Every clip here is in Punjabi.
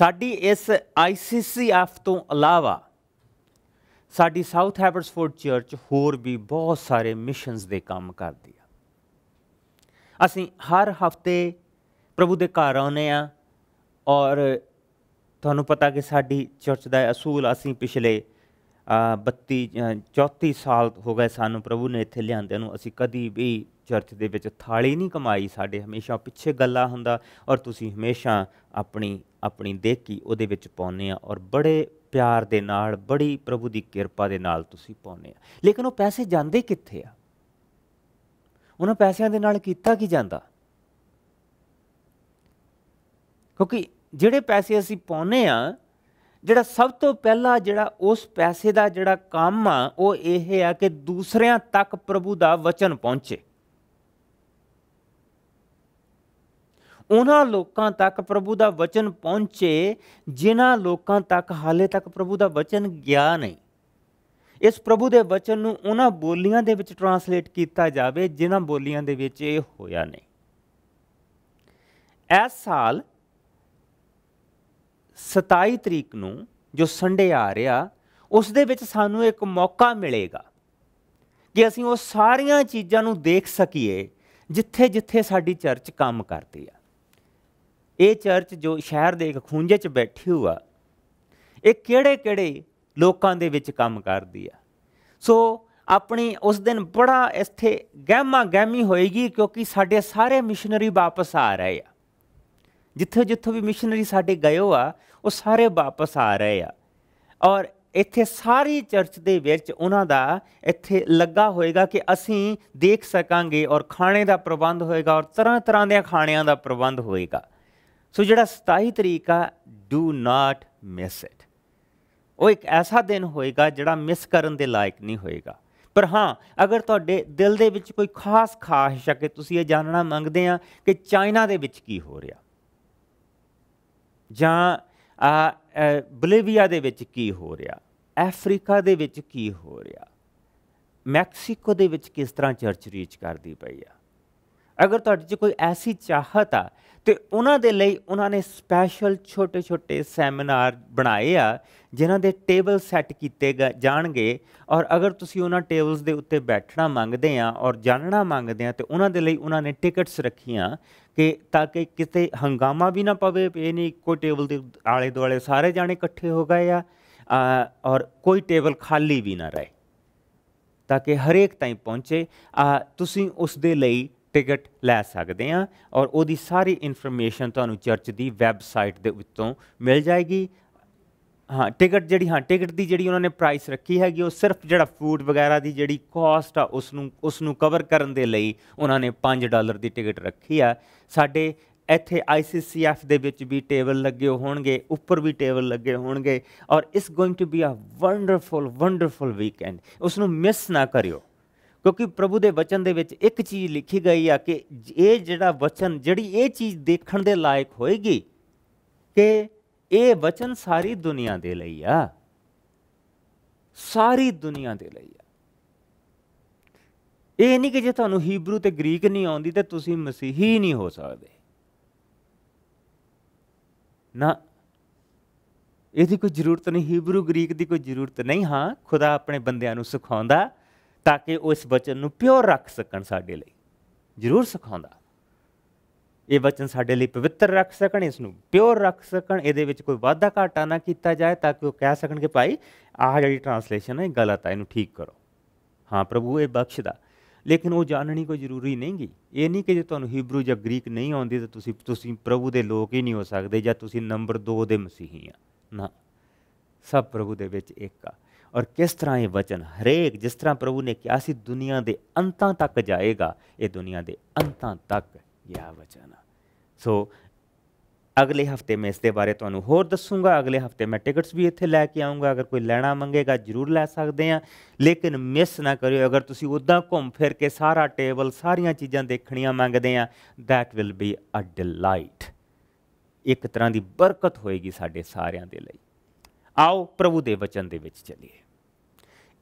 ਸਾਡੀ ਇਸ ICCF ਤੋਂ ਇਲਾਵਾ ਸਾਡੀ ਸਾਊਥ ਹੈਬਰਸਫੋਰਡ ਚਰਚ ਹੋਰ ਵੀ ਬਹੁਤ ਸਾਰੇ ਮਿਸ਼ਨਸ ਦੇ ਕੰਮ ਕਰਦੀ ਆ ਅਸੀਂ ਹਰ ਹਫਤੇ ਪ੍ਰਭੂ ਦੇ ਘਰ ਆਉਨੇ ਆ ਔਰ ਤੁਹਾਨੂੰ ਪਤਾ ਕਿ ਸਾਡੀ ਚਰਚ ਦਾ ਅਸੂਲ ਅਸੀਂ ਪਿਛਲੇ 32 34 ਸਾਲ ਹੋ ਗਏ ਸਾਨੂੰ ਪ੍ਰਭੂ ਨੇ ਇੱਥੇ ਲਿਆਂਦੇ ਨੂੰ ਅਸੀਂ ਕਦੀ ਵੀ ਚਰਚ ਦੇ ਵਿੱਚ ਥਾਲੀ ਨਹੀਂ ਕਮਾਈ ਸਾਡੇ ਹਮੇਸ਼ਾ ਪਿੱਛੇ ਗੱਲਾਂ ਹੁੰਦਾ ਔਰ ਤੁਸੀਂ ਹਮੇਸ਼ਾ ਆਪਣੀ ਆਪਣੀ ਦੇਖੀ ਉਹਦੇ ਵਿੱਚ ਪਾਉਨੇ ਆ ਔਰ ਬੜੇ ਪਿਆਰ ਦੇ ਨਾਲ ਬੜੀ ਪ੍ਰਭੂ ਦੀ ਕਿਰਪਾ ਦੇ ਨਾਲ ਤੁਸੀਂ ਪਾਉਨੇ ਆ ਲੇਕਿਨ ਉਹ ਪੈਸੇ ਜਾਂਦੇ ਕਿੱਥੇ ਆ ਉਹਨਾਂ ਪੈਸਿਆਂ ਦੇ ਨਾਲ ਕੀਤਾ ਕੀ ਜਾਂਦਾ ਕਿਉਂਕਿ ਜਿਹੜੇ ਪੈਸੇ ਅਸੀਂ ਪਾਉਨੇ ਆ ਜਿਹੜਾ ਸਭ ਤੋਂ ਪਹਿਲਾ ਜਿਹੜਾ ਉਸ ਪੈਸੇ ਦਾ ਜਿਹੜਾ ਕੰਮ ਆ ਉਹ ਇਹ ਹੈ ਕਿ ਦੂਸਰਿਆਂ ਤੱਕ ਪ੍ਰਭੂ ਦਾ ਵਚਨ ਪਹੁੰਚੇ ਉਹਨਾਂ ਲੋਕਾਂ ਤੱਕ ਪ੍ਰਭੂ ਦਾ ਵਚਨ ਪਹੁੰਚੇ ਜਿਨ੍ਹਾਂ ਲੋਕਾਂ ਤੱਕ ਹਾਲੇ ਤੱਕ ਪ੍ਰਭੂ ਦਾ ਵਚਨ ਗਿਆ ਨਹੀਂ ਇਸ ਪ੍ਰਭੂ ਦੇ ਵਚਨ ਨੂੰ ਉਹਨਾਂ ਬੋਲੀਆਂ ਦੇ ਵਿੱਚ ਟਰਾਂਸਲੇਟ ਕੀਤਾ ਜਾਵੇ ਜਿਨ੍ਹਾਂ ਬੋਲੀਆਂ ਦੇ ਵਿੱਚ ਇਹ ਹੋਇਆ ਨਹੀਂ ਇਸ ਸਾਲ 27 ਤਰੀਕ ਨੂੰ ਜੋ ਸੰਡੇ ਆ ਰਿਹਾ ਉਸ ਦੇ ਵਿੱਚ ਸਾਨੂੰ ਇੱਕ ਮੌਕਾ ਮਿਲੇਗਾ ਕਿ ਅਸੀਂ ਉਹ ਸਾਰੀਆਂ ਚੀਜ਼ਾਂ ਨੂੰ ਦੇਖ ਸਕੀਏ ਜਿੱਥੇ ਜਿੱਥੇ ਸਾਡੀ ਚਰਚ ਕੰਮ ਕਰਦੀ ਆ ਇਹ ਚਰਚ ਜੋ ਸ਼ਹਿਰ ਦੇ ਇੱਕ ਖੂੰਜੇ 'ਚ ਬੈਠੀ ਹੋਆ ਇਹ ਕਿਹੜੇ-ਕਿਹੜੇ ਲੋਕਾਂ ਦੇ ਵਿੱਚ ਕੰਮ ਕਰਦੀ ਆ ਸੋ ਆਪਣੀ ਉਸ ਦਿਨ ਬੜਾ ਇੱਥੇ ਗਹਿਮਾ ਗਹਿਮੀ ਹੋਏਗੀ ਕਿਉਂਕਿ ਸਾਡੇ ਸਾਰੇ ਮਿਸ਼ਨਰੀ ਵਾਪਸ ਆ ਰਹੇ ਆ ਜਿੱਥੇ ਜਿੱਥੇ ਵੀ ਮਿਸ਼ਨਰੀ ਸਾਡੇ ਗਏ ਆ ਉਹ ਸਾਰੇ ਵਾਪਸ ਆ ਰਹੇ ਆ ਔਰ ਇੱਥੇ ਸਾਰੀ ਚਰਚ ਦੇ ਵਿੱਚ ਉਹਨਾਂ ਦਾ ਇੱਥੇ ਲੱਗਾ ਹੋਏਗਾ ਕਿ ਅਸੀਂ ਦੇਖ ਸਕਾਂਗੇ ਔਰ ਖਾਣੇ ਦਾ ਪ੍ਰਬੰਧ ਹੋਏਗਾ ਔਰ ਤਰ੍ਹਾਂ ਤਰ੍ਹਾਂ ਦੇ ਖਾਣਿਆਂ ਦਾ ਪ੍ਰਬੰਧ ਹੋਏਗਾ ਸੋ ਜਿਹੜਾ 27 ਤਰੀਕ ਆ ਡੂ ਨਾਟ ਮਿਸ ਇਟ ਉਹ ਇੱਕ ਐਸਾ ਦਿਨ ਹੋਏਗਾ ਜਿਹੜਾ ਮਿਸ ਕਰਨ ਦੇ ਲਾਇਕ ਨਹੀਂ ਹੋਏਗਾ ਪਰ ਹਾਂ ਅਗਰ ਤੁਹਾਡੇ ਦਿਲ ਦੇ ਵਿੱਚ ਕੋਈ ਖਾਸ ਖਾਹਿਸ਼ ਹੈ ਕਿ ਤੁਸੀਂ ਇਹ ਜਾਣਨਾ ਮੰਗਦੇ ਆ ਕਿ ਚਾਈਨਾ ਦੇ ਵਿੱਚ ਕੀ ਹੋ ਰਿਹਾ ਜਾਂ ਆ ਬੋਲੀਵੀਆ ਦੇ ਵਿੱਚ ਕੀ ਹੋ ਰਿਹਾ ਅਫਰੀਕਾ ਦੇ ਵਿੱਚ ਕੀ ਹੋ ਰਿਹਾ ਮੈਕਸੀਕੋ ਦੇ ਵਿੱਚ ਕਿਸ ਤਰ੍ਹਾਂ ਚਰਚ ਰੀਚ ਕਰਦੀ ਪਈ ਆ ਅਗਰ ਤੁਹਾਡੇ 'ਚ ਕੋਈ ਐਸੀ ਚਾਹਤ ਆ ਤੇ ਉਹਨਾਂ ਦੇ ਲਈ ਉਹਨਾਂ ਨੇ ਸਪੈਸ਼ਲ ਛੋਟੇ-ਛੋਟੇ ਸੈਮੀਨਾਰ ਬਣਾਏ ਆ ਜਿਨ੍ਹਾਂ ਦੇ ਟੇਬਲ ਸੈੱਟ ਕੀਤੇ ਜਾਣਗੇ ਔਰ ਅਗਰ ਤੁਸੀਂ ਉਹਨਾਂ ਟੇਬਲਸ ਦੇ ਉੱਤੇ ਬੈਠਣਾ ਮੰਗਦੇ ਆ ਔਰ ਜਾਣਣਾ ਮੰਗਦੇ ਆ ਤੇ ਉਹਨਾਂ ਦੇ ਲਈ ਉਹਨਾਂ ਨੇ ਟਿਕਟਸ ਰੱਖੀਆਂ ਕਿ ਤਾਂ ਕਿ ਕਿਤੇ ਹੰਗਾਮਾ ਵੀ ਨਾ ਪਵੇ ਇਹ ਨਹੀਂ ਕੋਈ ਟੇਬਲ ਦੇ ਆਲੇ ਦੁਆਲੇ ਸਾਰੇ ਜਾਣੇ ਇਕੱਠੇ ਹੋ ਗਏ ਆ ਔਰ ਕੋਈ ਟੇਬਲ ਖਾਲੀ ਵੀ ਨਾ ਰਹੇ ਤਾਂ ਕਿ ਹਰੇਕ ਤਾਈਂ ਪਹੁੰਚੇ ਤੁਸੀਂ ਉਸ ਦੇ ਲਈ ਟਿਕਟ ਲੈ ਸਕਦੇ ਆ ਔਰ ਉਹਦੀ ਸਾਰੀ ਇਨਫੋਰਮੇਸ਼ਨ ਤੁਹਾਨੂੰ ਚਰਚ ਦੀ ਵੈਬਸਾਈਟ ਦੇ ਉੱਤੋਂ ਮਿਲ ਜਾਏਗੀ ਹਾਂ ਟਿਕਟ ਜਿਹੜੀ ਹਾਂ ਟਿਕਟ ਦੀ ਜਿਹੜੀ ਉਹਨਾਂ ਨੇ ਪ੍ਰਾਈਸ ਰੱਖੀ ਹੈਗੀ ਉਹ ਸਿਰਫ ਜਿਹੜਾ ਫੂਡ ਵਗੈਰਾ ਦੀ ਜਿਹੜੀ ਕਾਸਟ ਆ ਉਸ ਨੂੰ ਉਸ ਨੂੰ ਕਵਰ ਕਰਨ ਦੇ ਲਈ ਉਹਨਾਂ ਨੇ 5 ਡਾਲਰ ਦੀ ਟਿਕਟ ਰੱਖੀ ਆ ਸਾਡੇ ਇੱਥੇ ICCF ਦੇ ਵਿੱਚ ਵੀ ਟੇਬਲ ਲੱਗੇ ਹੋਣਗੇ ਉੱਪਰ ਵੀ ਟੇਬਲ ਲੱਗੇ ਹੋਣਗੇ ਔਰ ਇਸ going to be a wonderful wonderful weekend ਉਸ ਨੂੰ ਮਿਸ ਨਾ ਕਰਿਓ ਕਿਉਂਕਿ ਪ੍ਰਭੂ ਦੇ ਵਚਨ ਦੇ ਵਿੱਚ ਇੱਕ ਚੀਜ਼ ਲਿਖੀ ਗਈ ਆ ਕਿ ਇਹ ਜਿਹੜਾ ਵਚਨ ਜਿਹੜੀ ਇਹ ਚੀਜ਼ ਦੇਖਣ ਦੇ ਲਾਇਕ ਹੋਏਗੀ ਕਿ ਇਹ ਵਚਨ ਸਾਰੀ ਦੁਨੀਆ ਦੇ ਲਈ ਆ ਸਾਰੀ ਦੁਨੀਆ ਦੇ ਲਈ ਆ ਇਹ ਨਹੀਂ ਕਿ ਜੇ ਤੁਹਾਨੂੰ ਹੀਬਰੂ ਤੇ ਗ੍ਰੀਕ ਨਹੀਂ ਆਉਂਦੀ ਤੇ ਤੁਸੀਂ ਮਸੀਹੀ ਨਹੀਂ ਹੋ ਸਕਦੇ ਨਾ ਇਹਦੀ ਕੋਈ ਜ਼ਰੂਰਤ ਨਹੀਂ ਹੀਬਰੂ ਗ੍ਰੀਕ ਦੀ ਕੋਈ ਜ਼ਰੂਰਤ ਨਹੀਂ ਹਾਂ ਖੁਦਾ ਆਪਣੇ ਬੰਦਿਆਂ ਨੂੰ ਸਿਖਾਉਂਦਾ ਤਾਂ ਕਿ ਉਹ ਇਸ ਬਚਨ ਨੂੰ ਪਿਓਰ ਰੱਖ ਸਕਣ ਸਾਡੇ ਲਈ ਜ਼ਰੂਰ ਸਿਖਾਉਂਦਾ ਇਹ ਬਚਨ ਸਾਡੇ ਲਈ ਪਵਿੱਤਰ ਰੱਖ ਸਕਣ ਇਸ ਨੂੰ ਪਿਓਰ ਰੱਖ ਸਕਣ ਇਹਦੇ ਵਿੱਚ ਕੋਈ ਵਾਧਾ ਘਾਟਾ ਨਾ ਕੀਤਾ ਜਾਏ ਤਾਂ ਕਿ ਉਹ ਕਹਿ ਸਕਣ ਕਿ ਭਾਈ ਆਹ ਜਿਹੜੀ ਟ੍ਰਾਂਸਲੇਸ਼ਨ ਹੈ ਗਲਤ ਹੈ ਇਹਨੂੰ ਠੀਕ ਕਰੋ ਹਾਂ ਪ੍ਰਭੂ ਇਹ ਬਖਸ਼ਦਾ ਲੇਕਿਨ ਉਹ ਜਾਣਨੀ ਕੋਈ ਜ਼ਰੂਰੀ ਨਹੀਂਗੀ ਇਹ ਨਹੀਂ ਕਿ ਜੇ ਤੁਹਾਨੂੰ ਹੀਬਰੂ ਜਾਂ ਗ੍ਰੀਕ ਨਹੀਂ ਆਉਂਦੀ ਤਾਂ ਤੁਸੀਂ ਤੁਸੀਂ ਪ੍ਰਭੂ ਦੇ ਲੋਕ ਹੀ ਨਹੀਂ ਹੋ ਸਕਦੇ ਜਾਂ ਤੁਸੀਂ ਨੰਬਰ 2 ਦੇ ਮਸੀਹੀ ਆ ਨਾ ਸਭ ਪ੍ਰਭੂ ਦੇ ਵਿੱਚ ਇੱਕ ਆ ਔਰ ਕਿਸ ਤਰ੍ਹਾਂ ਇਹ ਵਚਨ ਹਰੇਕ ਜਿਸ ਤਰ੍ਹਾਂ ਪ੍ਰਭੂ ਨੇ ਕਿਹਾ ਸੀ ਦੁਨੀਆ ਦੇ ਅੰਤਾਂ ਤੱਕ ਜਾਏਗਾ ਇਹ ਦੁਨੀਆ ਦੇ ਅੰਤਾਂ ਤੱਕ ਇਹ ਵਚਨ ਸੋ ਅਗਲੇ ਹਫਤੇ ਮੈਂ ਇਸ ਦੇ ਬਾਰੇ ਤੁਹਾਨੂੰ ਹੋਰ ਦੱਸੂਗਾ ਅਗਲੇ ਹਫਤੇ ਮੈਂ ਟਿਕਟਸ ਵੀ ਇੱਥੇ ਲੈ ਕੇ ਆਉਂਗਾ ਅਗਰ ਕੋਈ ਲੈਣਾ ਮੰਗੇਗਾ ਜਰੂਰ ਲੈ ਸਕਦੇ ਆ ਲੇਕਿਨ ਮਿਸ ਨਾ ਕਰਿਓ ਅਗਰ ਤੁਸੀਂ ਉਦਾਂ ਘੁੰਮ ਫਿਰ ਕੇ ਸਾਰਾ ਟੇਬਲ ਸਾਰੀਆਂ ਚੀਜ਼ਾਂ ਦੇਖਣੀਆਂ ਮੰਗਦੇ ਆ that will be a delight ਇੱਕ ਤਰ੍ਹਾਂ ਦੀ ਬਰਕਤ ਹੋਏਗੀ ਸਾਡੇ ਸਾਰਿਆਂ ਦੇ ਲਈ ਆਓ ਪ੍ਰਭੂ ਦੇ ਵਚਨ ਦੇ ਵਿੱਚ ਚੱਲੀਏ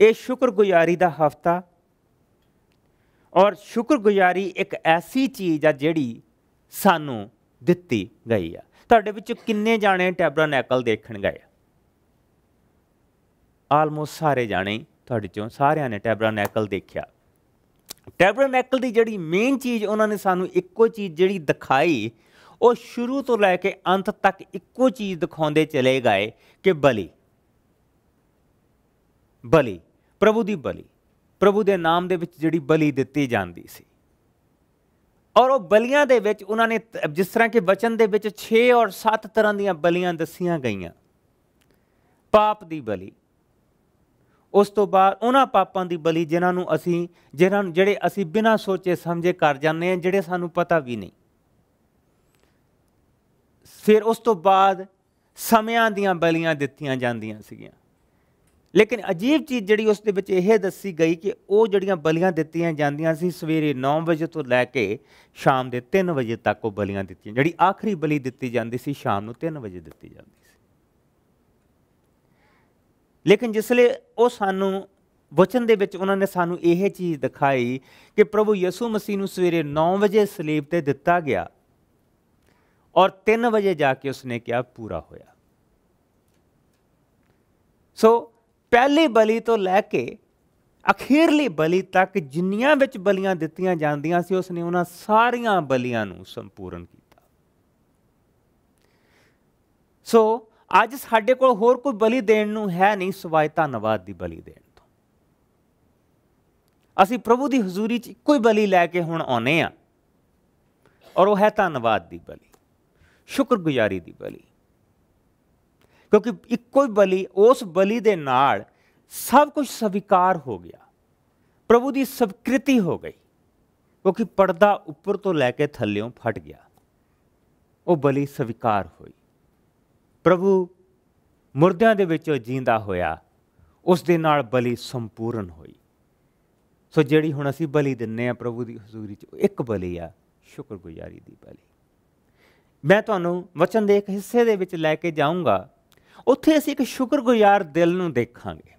ਇਹ ਸ਼ੁਕਰਗੁਜ਼ਾਰੀ ਦਾ ਹਫਤਾ ਔਰ ਸ਼ੁਕਰਗੁਜ਼ਾਰੀ ਇੱਕ ਐਸੀ ਚੀਜ਼ ਆ ਜਿਹੜੀ ਸਾਨੂੰ ਦਿੱਤੀ ਗਈ ਆ ਤੁਹਾਡੇ ਵਿੱਚ ਕਿੰਨੇ ਜਾਣੇ ਟੈਬਰਨੈਕਲ ਦੇਖਣ ਗਏ ਆਲਮੋਸਟ ਸਾਰੇ ਜਾਣੇ ਤੁਹਾਡੇ ਚੋਂ ਸਾਰਿਆਂ ਨੇ ਟੈਬਰਨੈਕਲ ਦੇਖਿਆ ਟੈਬਰਨੈਕਲ ਦੀ ਜਿਹੜੀ ਮੇਨ ਚੀਜ਼ ਉਹਨਾਂ ਨੇ ਸਾਨੂੰ ਇੱਕੋ ਚੀਜ਼ ਜਿਹੜੀ ਦਿਖਾਈ ਉਹ ਸ਼ੁਰੂ ਤੋਂ ਲੈ ਕੇ ਅੰਤ ਤੱਕ ਇੱਕੋ ਚੀਜ਼ ਦਿਖਾਉਂਦੇ ਚਲੇ ਗਏ ਕਿ ਬਲੀ ਬਲੀ ਪ੍ਰਭੂ ਦੀ ਬਲੀ ਪ੍ਰਭੂ ਦੇ ਨਾਮ ਦੇ ਵਿੱਚ ਜਿਹੜੀ ਬਲੀ ਦਿੱਤੀ ਜਾਂਦੀ ਸੀ ਔਰ ਉਹ ਬਲੀਆਂ ਦੇ ਵਿੱਚ ਉਹਨਾਂ ਨੇ ਜਿਸ ਤਰ੍ਹਾਂ ਕਿ ਵਚਨ ਦੇ ਵਿੱਚ 6 ਔਰ 7 ਤਰ੍ਹਾਂ ਦੀਆਂ ਬਲੀਆਂ ਦੱਸੀਆਂ ਗਈਆਂ ਪਾਪ ਦੀ ਬਲੀ ਉਸ ਤੋਂ ਬਾਅਦ ਉਹਨਾਂ ਪਾਪਾਂ ਦੀ ਬਲੀ ਜਿਨ੍ਹਾਂ ਨੂੰ ਅਸੀਂ ਜਿਨ੍ਹਾਂ ਜਿਹੜੇ ਅਸੀਂ ਬਿਨਾਂ ਸੋਚੇ ਸਮਝੇ ਕਰ ਜਾਂਦੇ ਆ ਜਿਹੜੇ ਸਾਨੂੰ ਪਤਾ ਵੀ ਨਹੀਂ ਫਿਰ ਉਸ ਤੋਂ ਬਾਅਦ ਸਮਿਆਂ ਦੀਆਂ ਬਲੀਆਂ ਦਿੱਤੀਆਂ ਜਾਂਦੀਆਂ ਸੀਗੀਆਂ ਲੇਕਿਨ ਅਜੀਬ ਚੀਜ਼ ਜਿਹੜੀ ਉਸ ਦੇ ਵਿੱਚ ਇਹ ਦੱਸੀ ਗਈ ਕਿ ਉਹ ਜਿਹੜੀਆਂ ਬਲੀਆਂ ਦਿੱਤੀਆਂ ਜਾਂਦੀਆਂ ਸੀ ਸਵੇਰੇ 9 ਵਜੇ ਤੋਂ ਲੈ ਕੇ ਸ਼ਾਮ ਦੇ 3 ਵਜੇ ਤੱਕ ਉਹ ਬਲੀਆਂ ਦਿੱਤੀਆਂ ਜਿਹੜੀ ਆਖਰੀ ਬਲੀ ਦਿੱਤੀ ਜਾਂਦੀ ਸੀ ਸ਼ਾਮ ਨੂੰ 3 ਵਜੇ ਦਿੱਤੀ ਜਾਂਦੀ ਸੀ ਲੇਕਿਨ ਜਿਸ ਲਈ ਉਹ ਸਾਨੂੰ ਵਚਨ ਦੇ ਵਿੱਚ ਉਹਨਾਂ ਨੇ ਸਾਨੂੰ ਇਹ ਚੀਜ਼ ਦਿਖਾਈ ਕਿ ਪ੍ਰਭੂ ਯਿਸੂ ਮਸੀਹ ਨੂੰ ਸਵੇਰੇ 9 ਵਜੇ ਸਲੀਬ ਤੇ ਦਿੱਤਾ ਗਿਆ ਔਰ 3 ਵਜੇ ਜਾ ਕੇ ਉਸਨੇ ਕਿਹਾ ਪੂਰਾ ਹੋਇਆ ਸੋ ਪਹਿਲੀ ਬਲੀ ਤੋਂ ਲੈ ਕੇ ਅਖੀਰਲੀ ਬਲੀ ਤੱਕ ਜਿੰਨੀਆਂ ਵਿੱਚ ਬਲੀਆਂ ਦਿੱਤੀਆਂ ਜਾਂਦੀਆਂ ਸੀ ਉਸਨੇ ਉਹਨਾਂ ਸਾਰੀਆਂ ਬਲੀਆਂ ਨੂੰ ਸੰਪੂਰਨ ਕੀਤਾ ਸੋ ਅੱਜ ਸਾਡੇ ਕੋਲ ਹੋਰ ਕੋਈ ਬਲੀ ਦੇਣ ਨੂੰ ਹੈ ਨਹੀਂ ਸਿਵਾਏ ਧੰਨਵਾਦ ਦੀ ਬਲੀ ਦੇਣ ਤੋਂ ਅਸੀਂ ਪ੍ਰਭੂ ਦੀ ਹਜ਼ੂਰੀ 'ਚ ਇੱਕੋ ਹੀ ਬਲੀ ਲੈ ਕੇ ਹੁਣ ਆਉਨੇ ਆ ਔਰ ਉਹ ਹੈ ਧੰਨਵਾਦ ਦੀ ਬਲੀ ਸ਼ੁਕਰਗੁਜ਼ਾਰੀ ਦੀ ਬਲੀ ਕਿਉਂਕਿ ਇੱਕੋ ਹੀ ਬਲੀ ਉਸ ਬਲੀ ਦੇ ਨਾਲ ਸਭ ਕੁਝ ਸਵੀਕਾਰ ਹੋ ਗਿਆ ਪ੍ਰਭੂ ਦੀ ਸਵਕ੍ਰਿਤੀ ਹੋ ਗਈ ਕਿਉਂਕਿ ਪਰਦਾ ਉੱਪਰ ਤੋਂ ਲੈ ਕੇ ਥੱਲਿਓਂ ਫਟ ਗਿਆ ਉਹ ਬਲੀ ਸਵੀਕਾਰ ਹੋਈ ਪ੍ਰਭੂ ਮੁਰਦਿਆਂ ਦੇ ਵਿੱਚੋਂ ਜਿੰਦਾ ਹੋਇਆ ਉਸ ਦੇ ਨਾਲ ਬਲੀ ਸੰਪੂਰਨ ਹੋਈ ਸੋ ਜਿਹੜੀ ਹੁਣ ਅਸੀਂ ਬਲੀ ਦਿੰਨੇ ਆ ਪ੍ਰਭੂ ਦੀ ਹਜ਼ੂਰੀ 'ਚ ਇੱਕ ਬਲੀ ਆ ਸ਼ੁਕਰਗੁਜ਼ਾਰੀ ਦੀ ਬਲੀ ਮੈਂ ਤੁਹਾਨੂੰ ਵਚਨ ਦੇ ਇੱਕ ਹਿੱਸੇ ਦੇ ਵਿੱਚ ਲੈ ਕੇ ਜਾਊਂਗਾ ਉੱਥੇ ਅਸੀਂ ਇੱਕ ਸ਼ੁਕਰਗੁਜ਼ਾਰ ਦਿਲ ਨੂੰ ਦੇਖਾਂਗੇ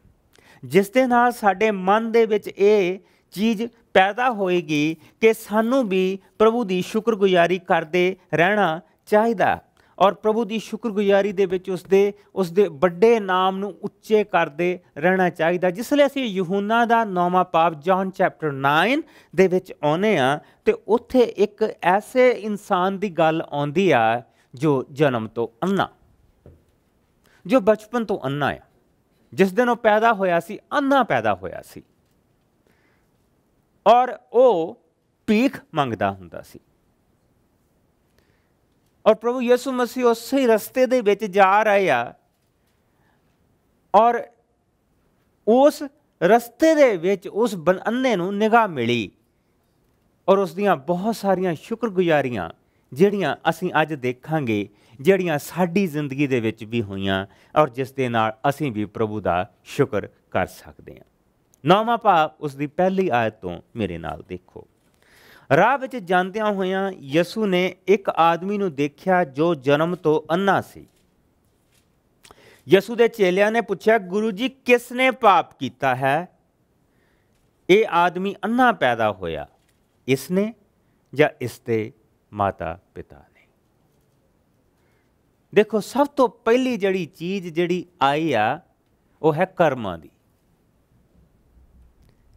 ਜਿਸ ਦੇ ਨਾਲ ਸਾਡੇ ਮਨ ਦੇ ਵਿੱਚ ਇਹ ਚੀਜ਼ ਪੈਦਾ ਹੋਏਗੀ ਕਿ ਸਾਨੂੰ ਵੀ ਪ੍ਰਭੂ ਦੀ ਸ਼ੁਕਰਗੁਜ਼ਾਰੀ ਕਰਦੇ ਰਹਿਣਾ ਚਾਹੀਦਾ ਔਰ ਪ੍ਰਭੂ ਦੀ ਸ਼ੁਕਰਗੁਜ਼ਾਰੀ ਦੇ ਵਿੱਚ ਉਸ ਦੇ ਉਸ ਦੇ ਵੱਡੇ ਨਾਮ ਨੂੰ ਉੱਚੇ ਕਰਦੇ ਰਹਿਣਾ ਚਾਹੀਦਾ ਜਿਸ ਲਈ ਅਸੀਂ ਯਹੂਨਾ ਦਾ ਨੌਵਾਂ ਪਾਪ ਜੌਨ ਚੈਪਟਰ 9 ਦੇ ਵਿੱਚ ਆਉਨੇ ਆ ਤੇ ਉੱਥੇ ਇੱਕ ਐਸੇ ਇਨਸਾਨ ਦੀ ਗੱਲ ਆਉਂਦੀ ਆ ਜੋ ਜਨਮ ਤੋਂ ਅੰਨਾ ਜੋ ਬਚਪਨ ਤੋਂ ਅੰਨਾ ਆ ਜਿਸ ਦਿਨ ਉਹ ਪੈਦਾ ਹੋਇਆ ਸੀ ਅੰਨਾ ਪੈਦਾ ਹੋਇਆ ਸੀ ਔਰ ਉਹ ਪੀਖ ਮੰਗਦਾ ਹੁੰਦਾ ਸੀ ਔਰ ਪ੍ਰਭੂ ਯਿਸੂ ਮਸੀਹ ਉਸੇ ਰਸਤੇ ਦੇ ਵਿੱਚ ਜਾ ਰਹੇ ਆ ਔਰ ਉਸ ਰਸਤੇ ਦੇ ਵਿੱਚ ਉਸ ਬੰਨੇ ਨੂੰ ਨਿਗਾਹ ਮਿਲੀ ਔਰ ਉਸ ਦੀਆਂ ਬਹੁਤ ਸਾਰੀਆਂ ਸ਼ੁਕਰਗੁਜ਼ਾਰੀਆਂ ਜਿਹੜੀਆਂ ਅਸੀਂ ਅੱਜ ਦੇਖਾਂਗੇ ਜਿਹੜੀਆਂ ਸਾਡੀ ਜ਼ਿੰਦਗੀ ਦੇ ਵਿੱਚ ਵੀ ਹੋਈਆਂ ਔਰ ਜਿਸ ਦੇ ਨਾਲ ਅਸੀਂ ਵੀ ਪ੍ਰਭੂ ਦਾ ਸ਼ੁਕਰ ਕਰ ਸਕਦੇ ਹਾਂ ਨੌਵਾਂ ਪਾ ਉਸ ਦੀ ਪਹਿਲੀ ਆਇਤ ਤੋਂ ਮੇਰੇ ਨਾਲ ਦੇਖੋ ਰਾਹ ਵਿੱਚ ਜਾਂਦਿਆਂ ਹੋਇਆਂ ਯਸੂ ਨੇ ਇੱਕ ਆਦਮੀ ਨੂੰ ਦੇਖਿਆ ਜੋ ਜਨਮ ਤੋਂ ਅੰਨਾ ਸੀ ਯਸੂ ਦੇ ਚੇਲਿਆਂ ਨੇ ਪੁੱਛਿਆ ਗੁਰੂ ਜੀ ਕਿਸ ਨੇ ਪਾਪ ਕੀਤਾ ਹੈ ਇਹ ਆਦਮੀ ਅੰਨਾ ਪੈਦਾ ਹੋਇਆ ਇਸ ਨੇ ਜਾਂ ਇਸ ਦੇ ਮਾਤਾ ਪਿਤਾ ਨੇ ਦੇਖੋ ਸਭ ਤੋਂ ਪਹਿਲੀ ਜਿਹੜੀ ਚੀਜ਼ ਜਿਹੜੀ ਆਈ ਆ ਉਹ ਹੈ ਕਰਮਾਂ ਦੀ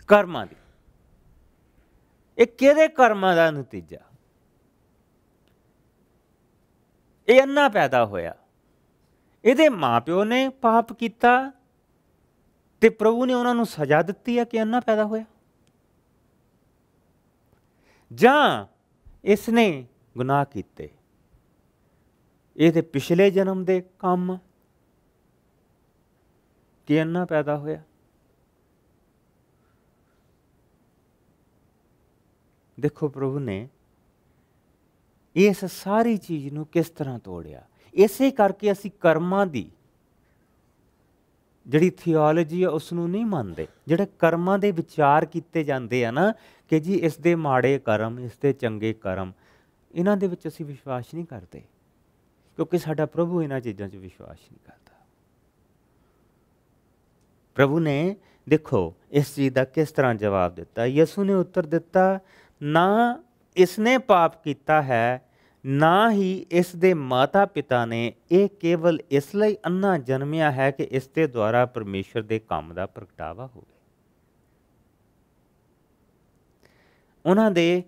ਕਰਮਾਂ ਦੀ ਇਹ ਕਿਹਦੇ ਕਰਮਾਂ ਦਾ ਨਤੀਜਾ ਇਹ ਅੰਨਾ ਪੈਦਾ ਹੋਇਆ ਇਹਦੇ ਮਾਪਿਓ ਨੇ ਪਾਪ ਕੀਤਾ ਤੇ ਪ੍ਰਭੂ ਨੇ ਉਹਨਾਂ ਨੂੰ ਸਜ਼ਾ ਦਿੱਤੀ ਹੈ ਕਿ ਅੰਨਾ ਪੈਦਾ ਹੋਇਆ ਜਾਂ ਇਸ ਨੇ ਗੁਨਾਹ ਕੀਤੇ ਇਹਦੇ ਪਿਛਲੇ ਜਨਮ ਦੇ ਕੰਮ ਕਿ ਅੰਨਾ ਪੈਦਾ ਹੋਇਆ ਦੇਖੋ ਪ੍ਰਭੂ ਨੇ ਇਸ ਸਾਰੀ ਚੀਜ਼ ਨੂੰ ਕਿਸ ਤਰ੍ਹਾਂ ਤੋੜਿਆ ਇਸੇ ਕਰਕੇ ਅਸੀਂ ਕਰਮਾਂ ਦੀ ਜਿਹੜੀ ਥੀਓਲੋਜੀ ਹੈ ਉਸ ਨੂੰ ਨਹੀਂ ਮੰਨਦੇ ਜਿਹੜੇ ਕਰਮਾਂ ਦੇ ਵਿਚਾਰ ਕੀਤੇ ਜਾਂਦੇ ਆ ਨਾ ਕਿ ਜੀ ਇਸ ਦੇ ਮਾੜੇ ਕਰਮ ਇਸ ਦੇ ਚੰਗੇ ਕਰਮ ਇਹਨਾਂ ਦੇ ਵਿੱਚ ਅਸੀਂ ਵਿਸ਼ਵਾਸ ਨਹੀਂ ਕਰਦੇ ਕਿਉਂਕਿ ਸਾਡਾ ਪ੍ਰਭੂ ਇਹਨਾਂ ਚੀਜ਼ਾਂ 'ਚ ਵਿਸ਼ਵਾਸ ਨਹੀਂ ਕਰਦਾ ਪ੍ਰਭੂ ਨੇ ਦੇਖੋ ਇਸ ਚੀਜ਼ ਦਾ ਕਿਸ ਤਰ੍ਹਾਂ ਜਵਾਬ ਦਿੱਤਾ ਯਿਸੂ ਨੇ ਉੱਤਰ ਦਿੱਤਾ ਨਾ ਇਸਨੇ ਪਾਪ ਕੀਤਾ ਹੈ ਨਾ ਹੀ ਇਸ ਦੇ ਮਾਤਾ ਪਿਤਾ ਨੇ ਇਹ ਕੇਵਲ ਇਸ ਲਈ ਅੰਨਾ ਜਨਮਿਆ ਹੈ ਕਿ ਇਸ ਦੇ ਦੁਆਰਾ ਪਰਮੇਸ਼ਰ ਦੇ ਕੰਮ ਦਾ ਪ੍ਰਗਟਾਵਾ ਹੋਵੇ ਉਹਨਾਂ ਦੇ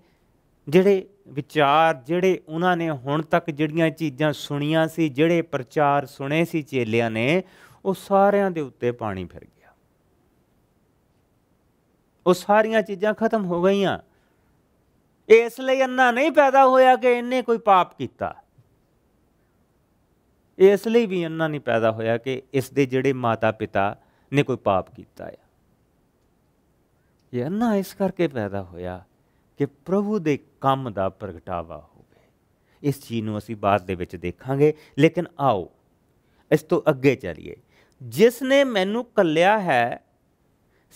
ਜਿਹੜੇ ਵਿਚਾਰ ਜਿਹੜੇ ਉਹਨਾਂ ਨੇ ਹੁਣ ਤੱਕ ਜਿਹੜੀਆਂ ਚੀਜ਼ਾਂ ਸੁਣੀਆਂ ਸੀ ਜਿਹੜੇ ਪ੍ਰਚਾਰ ਸੁਣੇ ਸੀ ਚੇਲਿਆਂ ਨੇ ਉਹ ਸਾਰਿਆਂ ਦੇ ਉੱਤੇ ਪਾਣੀ ਫਿਰ ਗਿਆ ਉਹ ਸਾਰੀਆਂ ਚੀਜ਼ਾਂ ਖਤਮ ਹੋ ਗਈਆਂ ਇਸ ਲਈ ਅੰਨਾ ਨਹੀਂ ਪੈਦਾ ਹੋਇਆ ਕਿ ਇਹਨੇ ਕੋਈ ਪਾਪ ਕੀਤਾ ਇਸ ਲਈ ਵੀ ਅੰਨਾ ਨਹੀਂ ਪੈਦਾ ਹੋਇਆ ਕਿ ਇਸ ਦੇ ਜਿਹੜੇ ਮਾਤਾ ਪਿਤਾ ਨੇ ਕੋਈ ਪਾਪ ਕੀਤਾ ਹੈ ਇਹ ਅੰਨਾ ਇਸ ਕਰਕੇ ਪੈਦਾ ਹੋਇਆ ਕਿ ਪ੍ਰਭੂ ਦੇ ਕੰਮ ਦਾ ਪ੍ਰਗਟਾਵਾ ਹੋਵੇ ਇਸ ਚੀਜ਼ ਨੂੰ ਅਸੀਂ ਬਾਅਦ ਦੇ ਵਿੱਚ ਦੇਖਾਂਗੇ ਲੇਕਿਨ ਆਓ ਇਸ ਤੋਂ ਅੱਗੇ ਚੱਲੀਏ ਜਿਸ ਨੇ ਮੈਨੂੰ ਕੱਲਿਆ ਹੈ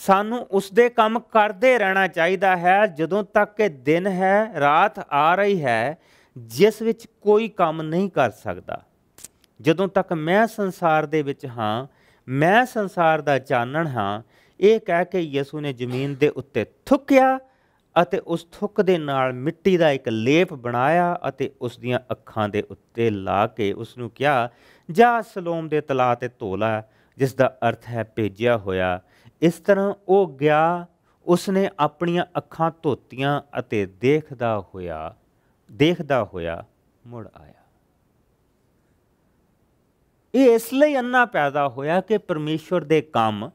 ਸਾਨੂੰ ਉਸ ਦੇ ਕੰਮ ਕਰਦੇ ਰਹਿਣਾ ਚਾਹੀਦਾ ਹੈ ਜਦੋਂ ਤੱਕ ਕਿ ਦਿਨ ਹੈ ਰਾਤ ਆ ਰਹੀ ਹੈ ਜਿਸ ਵਿੱਚ ਕੋਈ ਕੰਮ ਨਹੀਂ ਕਰ ਸਕਦਾ ਜਦੋਂ ਤੱਕ ਮੈਂ ਸੰਸਾਰ ਦੇ ਵਿੱਚ ਹਾਂ ਮੈਂ ਸੰਸਾਰ ਦਾ ਚਾਨਣ ਹਾਂ ਇਹ ਕਹਿ ਕੇ ਯਿਸੂ ਨੇ ਜ਼ਮੀਨ ਦੇ ਉੱਤੇ ਥੁੱਕਿਆ ਅਤੇ ਉਸ ਥੁੱਕ ਦੇ ਨਾਲ ਮਿੱਟੀ ਦਾ ਇੱਕ ਲੇਪ ਬਣਾਇਆ ਅਤੇ ਉਸ ਦੀਆਂ ਅੱਖਾਂ ਦੇ ਉੱਤੇ ਲਾ ਕੇ ਉਸ ਨੂੰ ਕਿਹਾ ਜਾ ਸਲੋਮ ਦੇ ਤਲਾ ਤੇ ਧੋ ਲੈ ਜਿਸ ਦਾ ਅਰਥ ਹੈ ਭੇਜਿਆ ਹੋਇਆ ਇਸ ਤਰ੍ਹਾਂ ਉਹ ਗਿਆ ਉਸਨੇ ਆਪਣੀਆਂ ਅੱਖਾਂ ਧੋਤੀਆਂ ਅਤੇ ਦੇਖਦਾ ਹੋਇਆ ਦੇਖਦਾ ਹੋਇਆ ਮੁੜ ਆਇਆ ਇਹ ਇਸ ਲਈ ਅੰਨਾ ਪੈਦਾ ਹੋਇਆ ਕਿ ਪਰਮੇਸ਼ਵਰ ਦੇ ਕੰਮ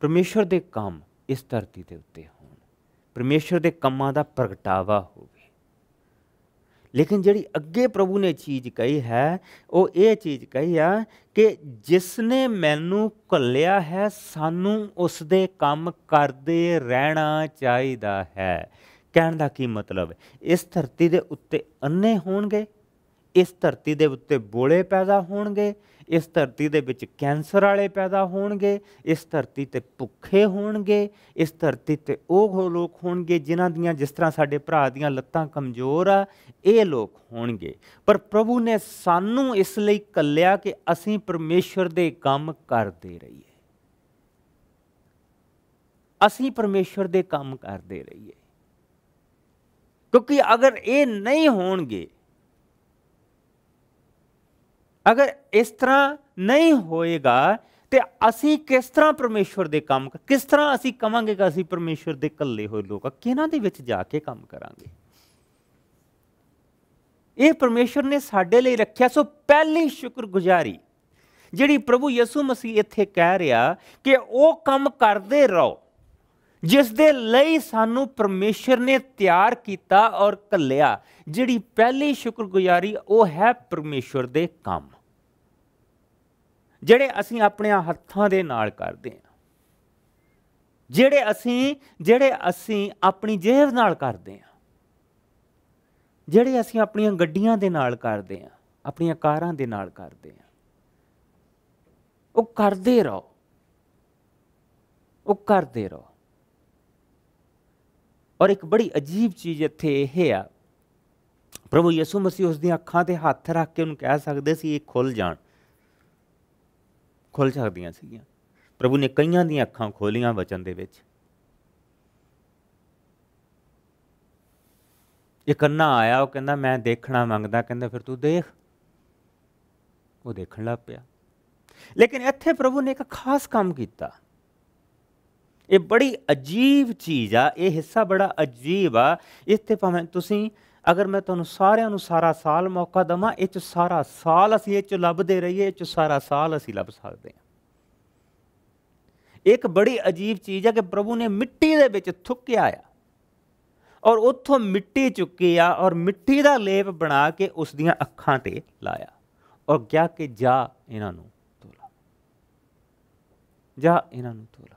ਪਰਮੇਸ਼ਵਰ ਦੇ ਕੰਮ ਇਸ ਧਰਤੀ ਦੇ ਉੱਤੇ ਹੋਣ ਪਰਮੇਸ਼ਵਰ ਦੇ ਕੰਮਾਂ ਦਾ ਪ੍ਰਗਟਾਵਾ ਹੋ ਲੇਕਿਨ ਜਿਹੜੀ ਅੱਗੇ ਪ੍ਰਭੂ ਨੇ ਚੀਜ਼ ਕਹੀ ਹੈ ਉਹ ਇਹ ਚੀਜ਼ ਕਹੀ ਆ ਕਿ ਜਿਸ ਨੇ ਮੈਨੂੰ ਕੱਲਿਆ ਹੈ ਸਾਨੂੰ ਉਸ ਦੇ ਕੰਮ ਕਰਦੇ ਰਹਿਣਾ ਚਾਹੀਦਾ ਹੈ ਕਹਿਣ ਦਾ ਕੀ ਮਤਲਬ ਇਸ ਧਰਤੀ ਦੇ ਉੱਤੇ ਅੰਨੇ ਹੋਣਗੇ ਇਸ ਧਰਤੀ ਦੇ ਉੱਤੇ ਬੋਲੇ ਪੈਦਾ ਹੋਣਗੇ ਇਸ ਧਰਤੀ ਦੇ ਵਿੱਚ ਕੈਂਸਰ ਵਾਲੇ ਪੈਦਾ ਹੋਣਗੇ ਇਸ ਧਰਤੀ ਤੇ ਭੁੱਖੇ ਹੋਣਗੇ ਇਸ ਧਰਤੀ ਤੇ ਉਹ ਲੋਕ ਹੋਣਗੇ ਜਿਨ੍ਹਾਂ ਦੀਆਂ ਜਿਸ ਤਰ੍ਹਾਂ ਸਾਡੇ ਭਰਾ ਦੀਆਂ ਲੱਤਾਂ ਕਮਜ਼ੋਰ ਆ ਇਹ ਲੋਕ ਹੋਣਗੇ ਪਰ ਪ੍ਰਭੂ ਨੇ ਸਾਨੂੰ ਇਸ ਲਈ ਕੱਲਿਆ ਕਿ ਅਸੀਂ ਪਰਮੇਸ਼ਰ ਦੇ ਕੰਮ ਕਰਦੇ ਰਹੀਏ ਅਸੀਂ ਪਰਮੇਸ਼ਰ ਦੇ ਕੰਮ ਕਰਦੇ ਰਹੀਏ ਕਿਉਂਕਿ ਅਗਰ ਇਹ ਨਹੀਂ ਹੋਣਗੇ ਅਗਰ ਇਸ ਤਰ੍ਹਾਂ ਨਹੀਂ ਹੋਏਗਾ ਤੇ ਅਸੀਂ ਕਿਸ ਤਰ੍ਹਾਂ ਪਰਮੇਸ਼ਵਰ ਦੇ ਕੰਮ ਕਿਸ ਤਰ੍ਹਾਂ ਅਸੀਂ ਕਵਾਂਗੇ ਕਿ ਅਸੀਂ ਪਰਮੇਸ਼ਵਰ ਦੇ ਕੱਲੇ ਹੋਏ ਲੋਕ ਕਿਹਨਾਂ ਦੇ ਵਿੱਚ ਜਾ ਕੇ ਕੰਮ ਕਰਾਂਗੇ ਇਹ ਪਰਮੇਸ਼ਵਰ ਨੇ ਸਾਡੇ ਲਈ ਰੱਖਿਆ ਸੋ ਪਹਿਲੀ ਸ਼ੁਕਰਗੁਜ਼ਾਰੀ ਜਿਹੜੀ ਪ੍ਰਭੂ ਯਿਸੂ ਮਸੀਹ ਇੱਥੇ ਕਹਿ ਰਿਹਾ ਕਿ ਉਹ ਕੰਮ ਕਰਦੇ ਰਹੋ ਜਿਸ ਦੇ ਲਈ ਸਾਨੂੰ ਪਰਮੇਸ਼ਰ ਨੇ ਤਿਆਰ ਕੀਤਾ ਔਰ ਕੱਲਿਆ ਜਿਹੜੀ ਪਹਿਲੀ ਸ਼ੁਕਰਗੁਜ਼ਾਰੀ ਉਹ ਹੈ ਪਰਮੇਸ਼ਰ ਦੇ ਕੰਮ ਜਿਹੜੇ ਅਸੀਂ ਆਪਣੇ ਹੱਥਾਂ ਦੇ ਨਾਲ ਕਰਦੇ ਹਾਂ ਜਿਹੜੇ ਅਸੀਂ ਜਿਹੜੇ ਅਸੀਂ ਆਪਣੀ ਜੇਬ ਨਾਲ ਕਰਦੇ ਹਾਂ ਜਿਹੜੇ ਅਸੀਂ ਆਪਣੀਆਂ ਗੱਡੀਆਂ ਦੇ ਨਾਲ ਕਰਦੇ ਹਾਂ ਆਪਣੀਆਂ ਕਾਰਾਂ ਦੇ ਨਾਲ ਕਰਦੇ ਹਾਂ ਉਹ ਕਰਦੇ ਰਹੋ ਉਹ ਕਰਦੇ ਰਹੋ ਔਰ ਇੱਕ ਬੜੀ ਅਜੀਬ ਚੀਜ਼ ਇੱਥੇ ਇਹ ਆ ਪ੍ਰਭੂ ਯਿਸੂ ਮਸੀਹ ਉਸ ਦੀਆਂ ਅੱਖਾਂ ਤੇ ਹੱਥ ਰੱਖ ਕੇ ਉਹਨੂੰ ਕਹਿ ਸਕਦੇ ਸੀ ਇਹ ਖੁੱਲ ਜਾਣ ਖੁੱਲ ਸਕਦੀਆਂ ਸੀਗੀਆਂ ਪ੍ਰਭੂ ਨੇ ਕਈਆਂ ਦੀਆਂ ਅੱਖਾਂ ਖੋਲੀਆਂ ਵਚਨ ਦੇ ਵਿੱਚ ਇੱਕ ਅੰਨਾ ਆਇਆ ਉਹ ਕਹਿੰਦਾ ਮੈਂ ਦੇਖਣਾ ਮੰਗਦਾ ਕਹਿੰਦਾ ਫਿਰ ਤੂੰ ਦੇਖ ਉਹ ਦੇਖਣ ਲੱਗ ਪਿਆ ਲੇਕਿਨ ਇੱਥੇ ਪ੍ਰਭੂ ਨੇ ਇੱਕ ਖਾਸ ਕੰਮ ਕੀਤਾ ਇਹ ਬੜੀ ਅਜੀਬ ਚੀਜ਼ ਆ ਇਹ ਹਿੱਸਾ ਬੜਾ ਅਜੀਬ ਆ ਇੱਥੇ ਭਾਵੇਂ ਤੁਸੀਂ ਅਗਰ ਮੈਂ ਤੁਹਾਨੂੰ ਸਾਰਿਆਂ ਨੂੰ ਸਾਰਾ ਸਾਲ ਮੌਕਾ ਦਵਾਂ ਇਹ ਚ ਸਾਰਾ ਸਾਲ ਅਸੀਂ ਇਹ ਚ ਲੱਭਦੇ ਰਹੀਏ ਇਹ ਚ ਸਾਰਾ ਸਾਲ ਅਸੀਂ ਲੱਭ ਸਕਦੇ ਹਾਂ ਇੱਕ ਬੜੀ ਅਜੀਬ ਚੀਜ਼ ਹੈ ਕਿ ਪ੍ਰਭੂ ਨੇ ਮਿੱਟੀ ਦੇ ਵਿੱਚ ਥੁੱਕਿਆ ਆ ਔਰ ਉੱਥੋਂ ਮਿੱਟੀ ਚੁੱਕੀ ਆ ਔਰ ਮਿੱਟੀ ਦਾ ਲੇਪ ਬਣਾ ਕੇ ਉਸ ਦੀਆਂ ਅੱਖਾਂ ਤੇ ਲਾਇਆ ਔਰ ਕਿਹਾ ਕਿ ਜਾ ਇਹਨਾਂ ਨੂੰ ਤੋਲਾ ਜਾ ਇਹਨਾਂ ਨੂੰ ਤੋਲਾ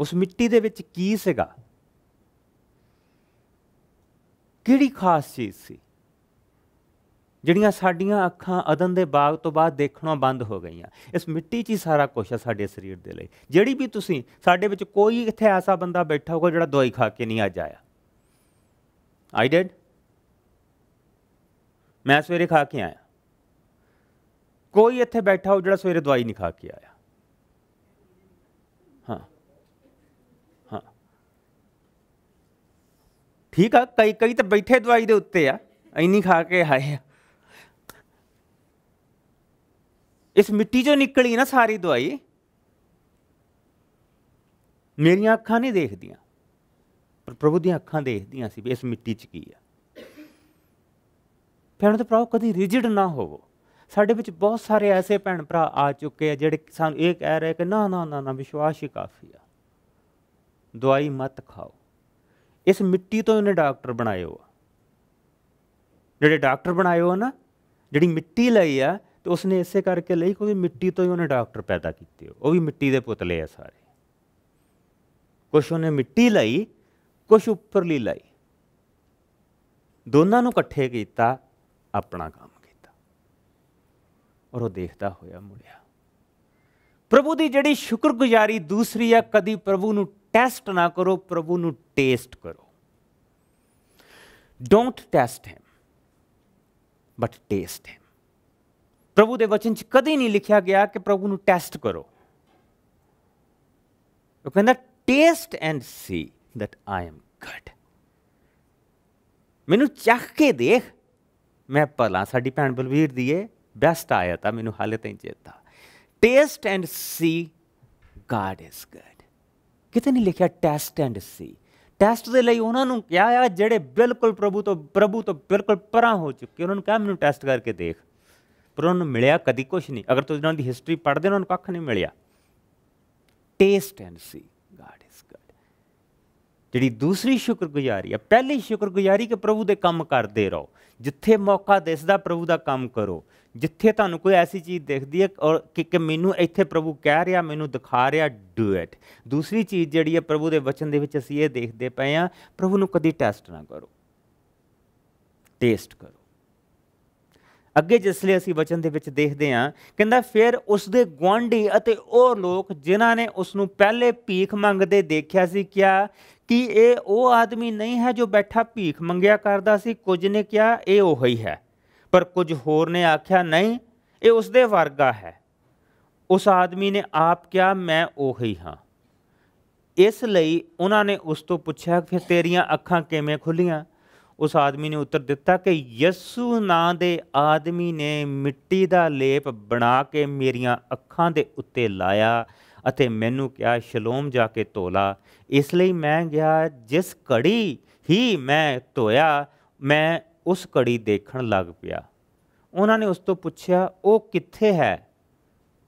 ਉਸ ਮਿੱਟੀ ਦੇ ਵਿੱਚ ਕੀ ਸੀਗਾ ਕਿਹੜੀ ਖਾਸ ਚੀਜ਼ ਸੀ ਜਿਹੜੀਆਂ ਸਾਡੀਆਂ ਅੱਖਾਂ ਅਦਨ ਦੇ ਬਾਗ ਤੋਂ ਬਾਅਦ ਦੇਖਣਾ ਬੰਦ ਹੋ ਗਈਆਂ ਇਸ ਮਿੱਟੀ 'ਚ ਹੀ ਸਾਰਾ ਕੁਝ ਹੈ ਸਾਡੇ ਸਰੀਰ ਦੇ ਲਈ ਜਿਹੜੀ ਵੀ ਤੁਸੀਂ ਸਾਡੇ ਵਿੱਚ ਕੋਈ ਇੱਥੇ ਐਸਾ ਬੰਦਾ ਬੈਠਾ ਹੋਗਾ ਜਿਹੜਾ ਦਵਾਈ ਖਾ ਕੇ ਨਹੀਂ ਅੱਜ ਆਇਆ ਆਈ ਡਿਡ ਮੈਂ ਸਵੇਰੇ ਖਾ ਕੇ ਆਇਆ ਕੋਈ ਇੱਥੇ ਬੈਠਾ ਹੋ ਜਿਹੜਾ ਸਵੇਰੇ ਦਵਾਈ ਨਹੀਂ ਖਾ ਕੇ ਆਇਆ ਠੀਕ ਆ ਕਈ ਕਈ ਤਾਂ ਬੈਠੇ ਦਵਾਈ ਦੇ ਉੱਤੇ ਆ ਇੰਨੀ ਖਾ ਕੇ ਹਾਏ ਇਸ ਮਿੱਟੀ ਚੋਂ ਨਿਕਲੀ ਨਾ ਸਾਰੀ ਦਵਾਈ ਮੇਰੀਆਂ ਅੱਖਾਂ ਨਹੀਂ ਦੇਖਦੀਆਂ ਪਰ ਪ੍ਰਭੂ ਦੀਆਂ ਅੱਖਾਂ ਦੇਖਦੀਆਂ ਸੀ ਵੀ ਇਸ ਮਿੱਟੀ 'ਚ ਕੀ ਆ ਭੈਣ ਤੇ ਭਰਾਓ ਕਦੀ ਰਿਜਿਡ ਨਾ ਹੋਵੋ ਸਾਡੇ ਵਿੱਚ ਬਹੁਤ ਸਾਰੇ ਐਸੇ ਭੈਣ ਭਰਾ ਆ ਚੁੱਕੇ ਆ ਜਿਹੜੇ ਸਾਨੂੰ ਇਹ ਕਹਿ ਰਹੇ ਕਿ ਨਾ ਨਾ ਨਾ ਨਾ ਵਿਸ਼ਵਾਸ ਹੀ ਕਾਫੀ ਆ ਦਵਾਈ ਮਤ ਖਾਓ ਇਸ ਮਿੱਟੀ ਤੋਂ ਉਹਨੇ ਡਾਕਟਰ ਬਣਾਏ ਹੋ ਜਿਹੜੇ ਡਾਕਟਰ ਬਣਾਏ ਹੋ ਨਾ ਜਿਹੜੀ ਮਿੱਟੀ ਲਈ ਆ ਤੇ ਉਸਨੇ ਇਸੇ ਕਰਕੇ ਲਈ ਕਿਉਂਕਿ ਮਿੱਟੀ ਤੋਂ ਹੀ ਉਹਨੇ ਡਾਕਟਰ ਪੈਦਾ ਕੀਤੇ ਉਹ ਵੀ ਮਿੱਟੀ ਦੇ ਪੁਤਲੇ ਆ ਸਾਰੇ ਕੁਝ ਉਹਨੇ ਮਿੱਟੀ ਲਈ ਕੁਝ ਉੱਪਰਲੀ ਲਈ ਦੋਨਾਂ ਨੂੰ ਇਕੱਠੇ ਕੀਤਾ ਆਪਣਾ ਕੰਮ ਕੀਤਾ ਔਰ ਉਹ ਦੇਖਦਾ ਹੋਇਆ ਮੁੜਿਆ ਪ੍ਰਭੂ ਦੀ ਜਿਹੜੀ ਸ਼ੁਕਰਗੁਜ਼ਾਰੀ ਦੂਸਰੀ ਆ ਕਦੀ ਪ੍ਰਭੂ ਨੂੰ ਟੈਸਟ ਨਾ ਕਰੋ ਪ੍ਰਭੂ ਨੂੰ ਟੇਸਟ ਕਰੋ don't test him but taste him ਪ੍ਰਭੂ ਦੇ ਵਚਨ 'ਚ ਕਦੇ ਨਹੀਂ ਲਿਖਿਆ ਗਿਆ ਕਿ ਪ੍ਰਭੂ ਨੂੰ ਟੈਸਟ ਕਰੋ ਉਹ ਕਹਿੰਦਾ taste and see that I am good ਮੈਨੂੰ ਚੱਖ ਕੇ ਦੇਖ ਮੈਂ ਭਲਾ ਸਾਡੀ ਭੈਣ ਬਲਵੀਰ ਦੀ ਇਹ ਬੈਸਟ ਆਇਆ ਤਾਂ ਮੈਨੂੰ ਹਾਲੇ ਤਾਈਂ ਚੇਤਾ taste and see God is good ਕਿਤੇ ਨਹੀਂ ਲਿਖਿਆ ਟੈਸਟ ਐਂਡ ਸੀ ਟੈਸਟ ਦੇ ਲਈ ਉਹਨਾਂ ਨੂੰ ਕਿਹਾ ਆ ਜਿਹੜੇ ਬਿਲਕੁਲ ਪ੍ਰਭੂ ਤੋਂ ਪ੍ਰਭੂ ਤੋਂ ਬਿਲਕੁਲ ਪਰਾਂ ਹੋ ਚੁੱਕੇ ਉਹਨਾਂ ਨੂੰ ਕਿਹਾ ਮੈਨੂੰ ਟੈਸਟ ਕਰਕੇ ਦੇਖ ਪਰ ਉਹਨਾਂ ਨੂੰ ਮਿਲਿਆ ਕਦੀ ਕੁਝ ਨਹੀਂ ਅਗਰ ਤੁਸੀਂ ਉਹਨਾਂ ਦੀ ਹਿਸਟਰੀ ਪੜ੍ਹਦੇ ਉਹਨਾਂ ਨੂੰ ਕੱਖ ਨਹੀਂ ਮਿਲਿਆ ਟੈਸਟ ਐਂਡ ਸੀ ਜਿਹੜੀ ਦੂਸਰੀ ਸ਼ੁਕਰਗੁਜ਼ਾਰੀ ਆ ਪਹਿਲੀ ਸ਼ੁਕਰਗੁਜ਼ਾਰੀ ਕਿ ਪ੍ਰਭੂ ਦੇ ਕੰਮ ਕਰਦੇ ਰਹੋ ਜਿੱਥੇ ਮੌਕਾ ਦਿਸਦਾ ਪ੍ਰਭੂ ਦਾ ਕੰਮ ਕਰੋ ਜਿੱਥੇ ਤੁਹਾਨੂੰ ਕੋਈ ਐਸੀ ਚੀਜ਼ ਦਿਖਦੀ ਹੈ ਔਰ ਕਿ ਮੈਨੂੰ ਇੱਥੇ ਪ੍ਰਭੂ ਕਹਿ ਰਿਹਾ ਮੈਨੂੰ ਦਿਖਾ ਰਿਹਾ ਡੂ ਇਟ ਦੂਸਰੀ ਚੀਜ਼ ਜਿਹੜੀ ਹੈ ਪ੍ਰਭੂ ਦੇ ਵਚਨ ਦੇ ਵਿੱਚ ਅਸੀਂ ਇਹ ਦੇਖਦੇ ਪਏ ਆ ਪ੍ਰਭੂ ਨੂੰ ਕਦੀ ਟੈਸਟ ਨਾ ਕਰੋ ਟੇਸਟ ਕਰੋ ਅੱਗੇ ਜਿਸ ਲਈ ਅਸੀਂ ਵਚਨ ਦੇ ਵਿੱਚ ਦੇਖਦੇ ਹਾਂ ਕਹਿੰਦਾ ਫਿਰ ਉਸ ਦੇ ਗਵਾਂਢੀ ਅਤੇ ਉਹ ਲੋਕ ਜਿਨ੍ਹਾਂ ਨੇ ਉਸ ਨੂੰ ਪਹਿਲੇ ਭੀਖ ਮੰਗਦੇ ਦੇਖਿਆ ਸੀ ਕਿਹਾ ਕਿ ਇਹ ਉਹ ਆਦਮੀ ਨਹੀਂ ਹੈ ਜੋ ਬੈਠਾ ਭੀਖ ਮੰਗਿਆ ਕਰਦਾ ਸੀ ਕੁਝ ਨੇ ਕਿਹਾ ਇਹ ਉਹ ਹੀ ਹੈ ਪਰ ਕੁਝ ਹੋਰ ਨੇ ਆਖਿਆ ਨਹੀਂ ਇਹ ਉਸ ਦੇ ਵਰਗਾ ਹੈ ਉਸ ਆਦਮੀ ਨੇ ਆਪ ਕਿਹਾ ਮੈਂ ਉਹੀ ਹਾਂ ਇਸ ਲਈ ਉਹਨਾਂ ਨੇ ਉਸ ਤੋਂ ਪੁੱਛਿਆ ਫਿਰ ਤੇਰੀਆਂ ਅੱਖਾਂ ਕਿਵੇਂ ਖੁੱਲੀਆਂ ਉਸ ਆਦਮੀ ਨੇ ਉੱਤਰ ਦਿੱਤਾ ਕਿ ਯਸੂ ਨਾਂ ਦੇ ਆਦਮੀ ਨੇ ਮਿੱਟੀ ਦਾ ਲੇਪ ਬਣਾ ਕੇ ਮੇਰੀਆਂ ਅੱਖਾਂ ਦੇ ਉੱਤੇ ਲਾਇਆ ਅਤੇ ਮੈਨੂੰ ਕਿਹਾ ਸ਼ਲੋਮ ਜਾ ਕੇ ਧੋਲਾ ਇਸ ਲਈ ਮੈਂ ਗਿਆ ਜਿਸ ਘੜੀ ਹੀ ਮੈਂ ਧੋਇਆ ਮੈਂ ਉਸ ਘੜੀ ਦੇਖਣ ਲੱਗ ਪਿਆ ਉਹਨਾਂ ਨੇ ਉਸ ਤੋਂ ਪੁੱਛਿਆ ਉਹ ਕਿੱਥੇ ਹੈ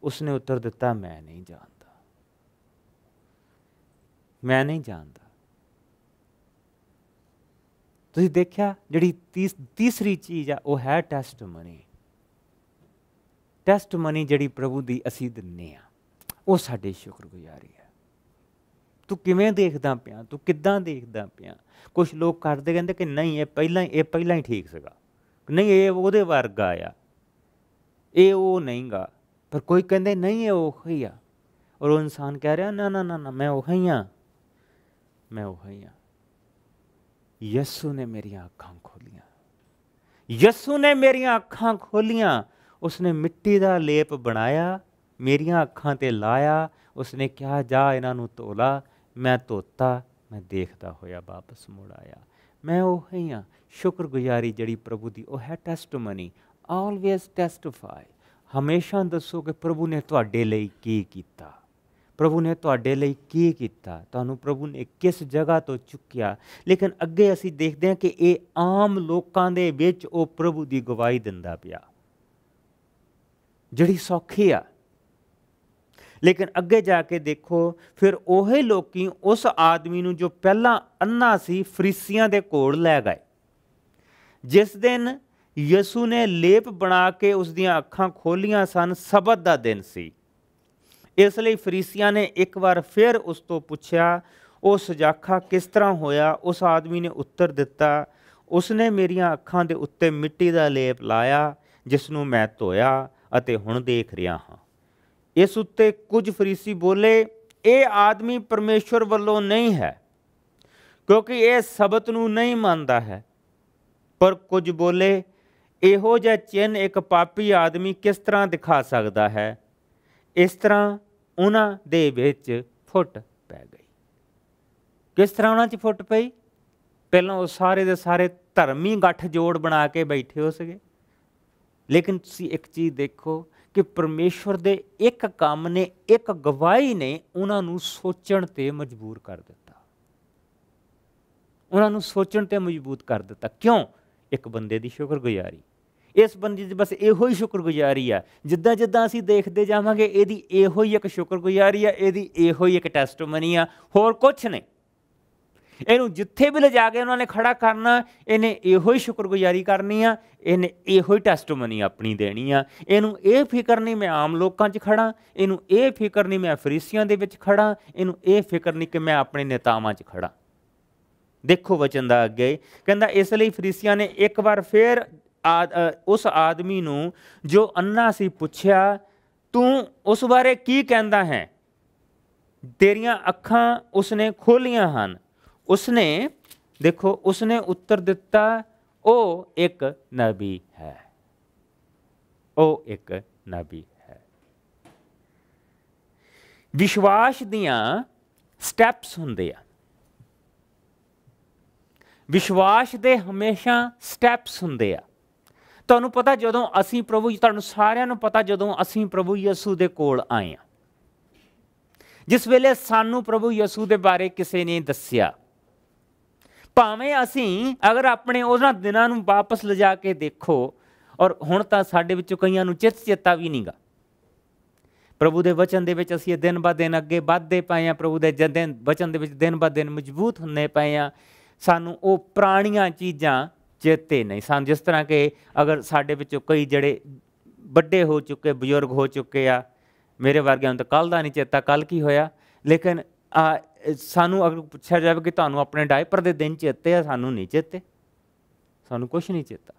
ਉਸਨੇ ਉੱਤਰ ਦਿੱਤਾ ਮੈਂ ਨਹੀਂ ਜਾਣਦਾ ਮੈਂ ਨਹੀਂ ਜਾਣਦਾ ਤੁਸੀਂ ਦੇਖਿਆ ਜਿਹੜੀ ਤੀਸਰੀ ਚੀਜ਼ ਆ ਉਹ ਹੈ ਟੈਸਟਮਨੀ ਟੈਸਟਮਨੀ ਜਿਹੜੀ ਪ੍ਰਭੂ ਦੀ ਅਸੀਂ ਦਿੰਨੇ ਆ ਉਹ ਸਾਡੇ ਸ਼ੁਕਰਗੁਜ਼ਾਰੀ ਹੈ ਤੂੰ ਕਿਵੇਂ ਦੇਖਦਾ ਪਿਆ ਤੂੰ ਕਿੱਦਾਂ ਦੇਖਦਾ ਪਿਆ ਕੁਝ ਲੋਕ ਕਰਦੇ ਕਹਿੰਦੇ ਕਿ ਨਹੀਂ ਇਹ ਪਹਿਲਾਂ ਇਹ ਪਹਿਲਾਂ ਹੀ ਠੀਕ ਸੀਗਾ ਨਹੀਂ ਇਹ ਉਹਦੇ ਵਰਗਾ ਆ ਇਹ ਉਹ ਨਹੀਂਗਾ ਪਰ ਕੋਈ ਕਹਿੰਦੇ ਨਹੀਂ ਇਹ ਉਹ ਹੀ ਆ ਔਰ ਉਹ ਇਨਸਾਨ ਕਹਿ ਰਿਹਾ ਨਾ ਨਾ ਨਾ ਮੈਂ ਉਹ ਹੀ ਆ ਮੈਂ ਉਹ ਹੀ ਆ ਯਸੂ ਨੇ ਮੇਰੀਆਂ ਅੱਖਾਂ ਖੋਲੀਆਂ ਯਸੂ ਨੇ ਮੇਰੀਆਂ ਅੱਖਾਂ ਖੋਲੀਆਂ ਉਸਨੇ ਮਿੱਟੀ ਦਾ ਲੇਪ ਬਣਾਇਆ ਮੇਰੀਆਂ ਅੱਖਾਂ ਤੇ ਲਾਇਆ ਉਸਨੇ ਕਿਹਾ ਜਾ ਇਹਨਾਂ ਨੂੰ ਧੋਲਾ ਮੈਂ ਧੋਤਾ ਮੈਂ ਦੇਖਦਾ ਹੋਇਆ ਵਾਪਸ ਮੁੜ ਆਇਆ ਮੈਂ ਉਹ ਹੀ ਆ ਸ਼ੁਕਰਗੁਜ਼ਾਰੀ ਜਿਹੜੀ ਪ੍ਰਭੂ ਦੀ ਉਹ ਹੈ ਟੈਸਟਮਨੀ ਆਲਵੇਸ ਟੈਸਟੀਫਾਈ ਹਮੇਸ਼ਾ ਦੱਸੋ ਕਿ ਪ੍ਰਭੂ ਨੇ ਤੁਹਾਡੇ ਲਈ ਕੀ ਕੀਤਾ ਪ੍ਰਭੂ ਨੇ ਤੁਹਾਡੇ ਲਈ ਕੀ ਕੀਤਾ ਤੁਹਾਨੂੰ ਪ੍ਰਭੂ ਨੇ ਕਿਸ ਜਗ੍ਹਾ ਤੋਂ ਚੁੱਕਿਆ ਲੇਕਿਨ ਅੱਗੇ ਅਸੀਂ ਦੇਖਦੇ ਹਾਂ ਕਿ ਇਹ ਆਮ ਲੋਕਾਂ ਦੇ ਵਿੱਚ ਉਹ ਪ੍ਰਭੂ ਦੀ ਗਵਾਹੀ ਦਿੰਦਾ ਪਿਆ ਜਿਹੜੀ ਸੌਖੀ ਆ ਲੇਕਿਨ ਅੱਗੇ ਜਾ ਕੇ ਦੇਖੋ ਫਿਰ ਉਹੇ ਲੋਕੀ ਉਸ ਆਦਮੀ ਨੂੰ ਜੋ ਪਹਿਲਾਂ ਅੰਨਾ ਸੀ ਫਰੀਸੀਆਂ ਦੇ ਕੋਲ ਲੈ ਗਏ ਜਿਸ ਦਿਨ ਯਿਸੂ ਨੇ ਲੇਪ ਬਣਾ ਕੇ ਉਸ ਦੀਆਂ ਅੱਖਾਂ ਖੋਲੀਆਂ ਸਨ ਸਬਤ ਦਾ ਦਿਨ ਸੀ ਇਸ ਲਈ ਫਰੀਸੀਆਂ ਨੇ ਇੱਕ ਵਾਰ ਫਿਰ ਉਸ ਤੋਂ ਪੁੱਛਿਆ ਉਹ ਸਜਾਖਾ ਕਿਸ ਤਰ੍ਹਾਂ ਹੋਇਆ ਉਸ ਆਦਮੀ ਨੇ ਉੱਤਰ ਦਿੱਤਾ ਉਸਨੇ ਮੇਰੀਆਂ ਅੱਖਾਂ ਦੇ ਉੱਤੇ ਮਿੱਟੀ ਦਾ ਲੇਪ ਲਾਇਆ ਜਿਸ ਨੂੰ ਮੈਂ ਧੋਇਆ ਅਤੇ ਹੁਣ ਦੇਖ ਰਿਹਾ ਹਾਂ ਇਸ ਉੱਤੇ ਕੁਝ ਫਰੀਸੀ ਬੋਲੇ ਇਹ ਆਦਮੀ ਪਰਮੇਸ਼ਵਰ ਵੱਲੋਂ ਨਹੀਂ ਹੈ ਕਿਉਂਕਿ ਇਹ ਸਬਤ ਨੂੰ ਨਹੀਂ ਮੰਨਦਾ ਹੈ ਪਰ ਕੁਝ ਬੋਲੇ ਇਹੋ ਜਿਹਾ ਚਿੰਨ ਇੱਕ ਪਾਪੀ ਆਦਮੀ ਕਿਸ ਤਰ੍ਹਾਂ ਦਿਖਾ ਸਕਦਾ ਹੈ ਇਸ ਤਰ੍ਹਾਂ ਉਹਨਾਂ ਦੇ ਵਿੱਚ ਫੁੱਟ ਪੈ ਗਈ ਕਿਸ ਤਰ੍ਹਾਂ ਉਹਨਾਂ 'ਚ ਫੁੱਟ ਪਈ ਪਹਿਲਾਂ ਉਹ ਸਾਰੇ ਦੇ ਸਾਰੇ ਧਰਮੀ ਗੱਠ ਜੋੜ ਬਣਾ ਕੇ ਬੈਠੇ ਹੋ ਸਕੇ ਲੇਕਿਨ ਤੁਸੀਂ ਇੱਕ ਚੀਜ਼ ਦੇਖੋ ਕਿ ਪਰਮੇਸ਼ਵਰ ਦੇ ਇੱਕ ਕੰਮ ਨੇ ਇੱਕ ਗਵਾਹੀ ਨੇ ਉਹਨਾਂ ਨੂੰ ਸੋਚਣ ਤੇ ਮਜਬੂਰ ਕਰ ਦਿੱਤਾ ਉਹਨਾਂ ਨੂੰ ਸੋਚਣ ਤੇ ਮਜਬੂਰ ਕਰ ਦਿੱਤਾ ਕਿਉਂ ਇੱਕ ਬੰਦੇ ਦੀ ਸ਼ੁਕਰਗੁਜ਼ਾਰੀ ਇਸ ਬੰਦੇ ਦੀ ਬਸ ਇਹੋ ਹੀ ਸ਼ੁਕਰਗੁਜ਼ਾਰੀ ਆ ਜਿੱਦਾਂ ਜਿੱਦਾਂ ਅਸੀਂ ਦੇਖਦੇ ਜਾਵਾਂਗੇ ਇਹਦੀ ਇਹੋ ਹੀ ਇੱਕ ਸ਼ੁਕਰਗੁਜ਼ਾਰੀ ਆ ਇਹਦੀ ਇਹੋ ਹੀ ਇੱਕ ਟੈਸਟਮਨੀ ਆ ਹੋਰ ਕੁਝ ਨਹੀਂ ਇਹਨੂੰ ਜਿੱਥੇ ਵੀ ਲਿਜਾ ਕੇ ਉਹਨਾਂ ਨੇ ਖੜਾ ਕਰਨਾ ਇਹਨੇ ਇਹੋ ਹੀ ਸ਼ੁਕਰਗੁਜ਼ਾਰੀ ਕਰਨੀ ਆ ਇਹਨੇ ਇਹੋ ਹੀ ਟੈਸਟਮਨੀ ਆਪਣੀ ਦੇਣੀ ਆ ਇਹਨੂੰ ਇਹ ਫਿਕਰ ਨਹੀਂ ਮੈਂ ਆਮ ਲੋਕਾਂ 'ਚ ਖੜਾ ਇਹਨੂੰ ਇਹ ਫਿਕਰ ਨਹੀਂ ਮੈਂ ਫਰੀਸੀਆਂ ਦੇ ਵਿੱਚ ਖੜਾ ਇਹਨੂੰ ਇਹ ਫਿਕਰ ਨਹੀਂ ਕਿ ਮੈਂ ਆਪਣੇ ਨੇਤਾਵਾਂ 'ਚ ਖੜਾ ਦੇਖੋ ਵਚਨ ਦਾ ਅੱਗੇ ਕਹਿੰਦਾ ਇਸ ਲਈ ਫਰੀਸੀਆਂ ਨੇ ਇੱਕ ਵਾਰ ਫੇਰ ਆਦ ਉਸ ਆਦਮੀ ਨੂੰ ਜੋ ਅੰਨਾ ਸੀ ਪੁੱਛਿਆ ਤੂੰ ਉਸ ਬਾਰੇ ਕੀ ਕਹਿੰਦਾ ਹੈ ਤੇਰੀਆਂ ਅੱਖਾਂ ਉਸਨੇ ਖੋਲੀਆਂ ਹਨ ਉਸਨੇ ਦੇਖੋ ਉਸਨੇ ਉੱਤਰ ਦਿੱਤਾ ਉਹ ਇੱਕ ਨਬੀ ਹੈ ਉਹ ਇੱਕ ਨਬੀ ਹੈ ਵਿਸ਼ਵਾਸ ਦੀਆਂ ਸਟੈਪਸ ਹੁੰਦੇ ਆ ਵਿਸ਼ਵਾਸ ਦੇ ਹਮੇਸ਼ਾ ਸਟੈਪਸ ਹੁੰਦੇ ਆ ਤੁਹਾਨੂੰ ਪਤਾ ਜਦੋਂ ਅਸੀਂ ਪ੍ਰਭੂ ਜੀ ਤੁਹਾਨੂੰ ਸਾਰਿਆਂ ਨੂੰ ਪਤਾ ਜਦੋਂ ਅਸੀਂ ਪ੍ਰਭੂ ਯਿਸੂ ਦੇ ਕੋਲ ਆਏ ਆ ਜਿਸ ਵੇਲੇ ਸਾਨੂੰ ਪ੍ਰਭੂ ਯਿਸੂ ਦੇ ਬਾਰੇ ਕਿਸੇ ਨੇ ਦੱਸਿਆ ਭਾਵੇਂ ਅਸੀਂ ਅਗਰ ਆਪਣੇ ਉਹਨਾਂ ਦਿਨਾਂ ਨੂੰ ਵਾਪਸ ਲਿਜਾ ਕੇ ਦੇਖੋ ਔਰ ਹੁਣ ਤਾਂ ਸਾਡੇ ਵਿੱਚੋਂ ਕਈਆਂ ਨੂੰ ਚਿਤ ਚੇਤਾ ਵੀ ਨਹੀਂਗਾ ਪ੍ਰਭੂ ਦੇ ਵਚਨ ਦੇ ਵਿੱਚ ਅਸੀਂ ਦਿਨ ਬਾ ਦਿਨ ਅੱਗੇ ਵੱਧਦੇ ਪਏ ਆ ਪ੍ਰਭੂ ਦੇ ਜਦ ਦਿਨ ਵਚਨ ਦੇ ਵਿੱਚ ਦਿਨ ਬਾ ਦਿਨ ਮਜ਼ਬੂਤ ਹੁੰਨੇ ਪਏ ਆ ਸਾਨੂੰ ਉਹ ਪ੍ਰਾਣੀਆਂ ਚੀਜ਼ਾਂ ਚੇਤੇ ਨਹੀਂ ਸਨ ਜਿਸ ਤਰ੍ਹਾਂ ਕਿ ਅਗਰ ਸਾਡੇ ਵਿੱਚੋਂ ਕਈ ਜਿਹੜੇ ਵੱਡੇ ਹੋ ਚੁੱਕੇ ਬਜ਼ੁਰਗ ਹੋ ਚੁੱਕੇ ਆ ਮੇਰੇ ਵਰਗਿਆਂ ਨੂੰ ਤਾਂ ਕੱਲ ਦਾ ਨਹੀਂ ਚੇਤਾ ਕੱਲ ਕੀ ਹੋਇਆ ਲੇਕਿਨ ਆ ਸਾਨੂੰ ਅਗਰ ਪੁੱਛਿਆ ਜਾਵੇ ਕਿ ਤੁਹਾਨੂੰ ਆਪਣੇ ਡਾਇਪਰ ਦੇ ਦਿਨ ਚੇਤੇ ਆ ਸਾਨੂੰ ਨਹੀਂ ਚੇਤੇ ਸਾਨੂੰ ਕੁਝ ਨਹੀਂ ਚੇਤਾ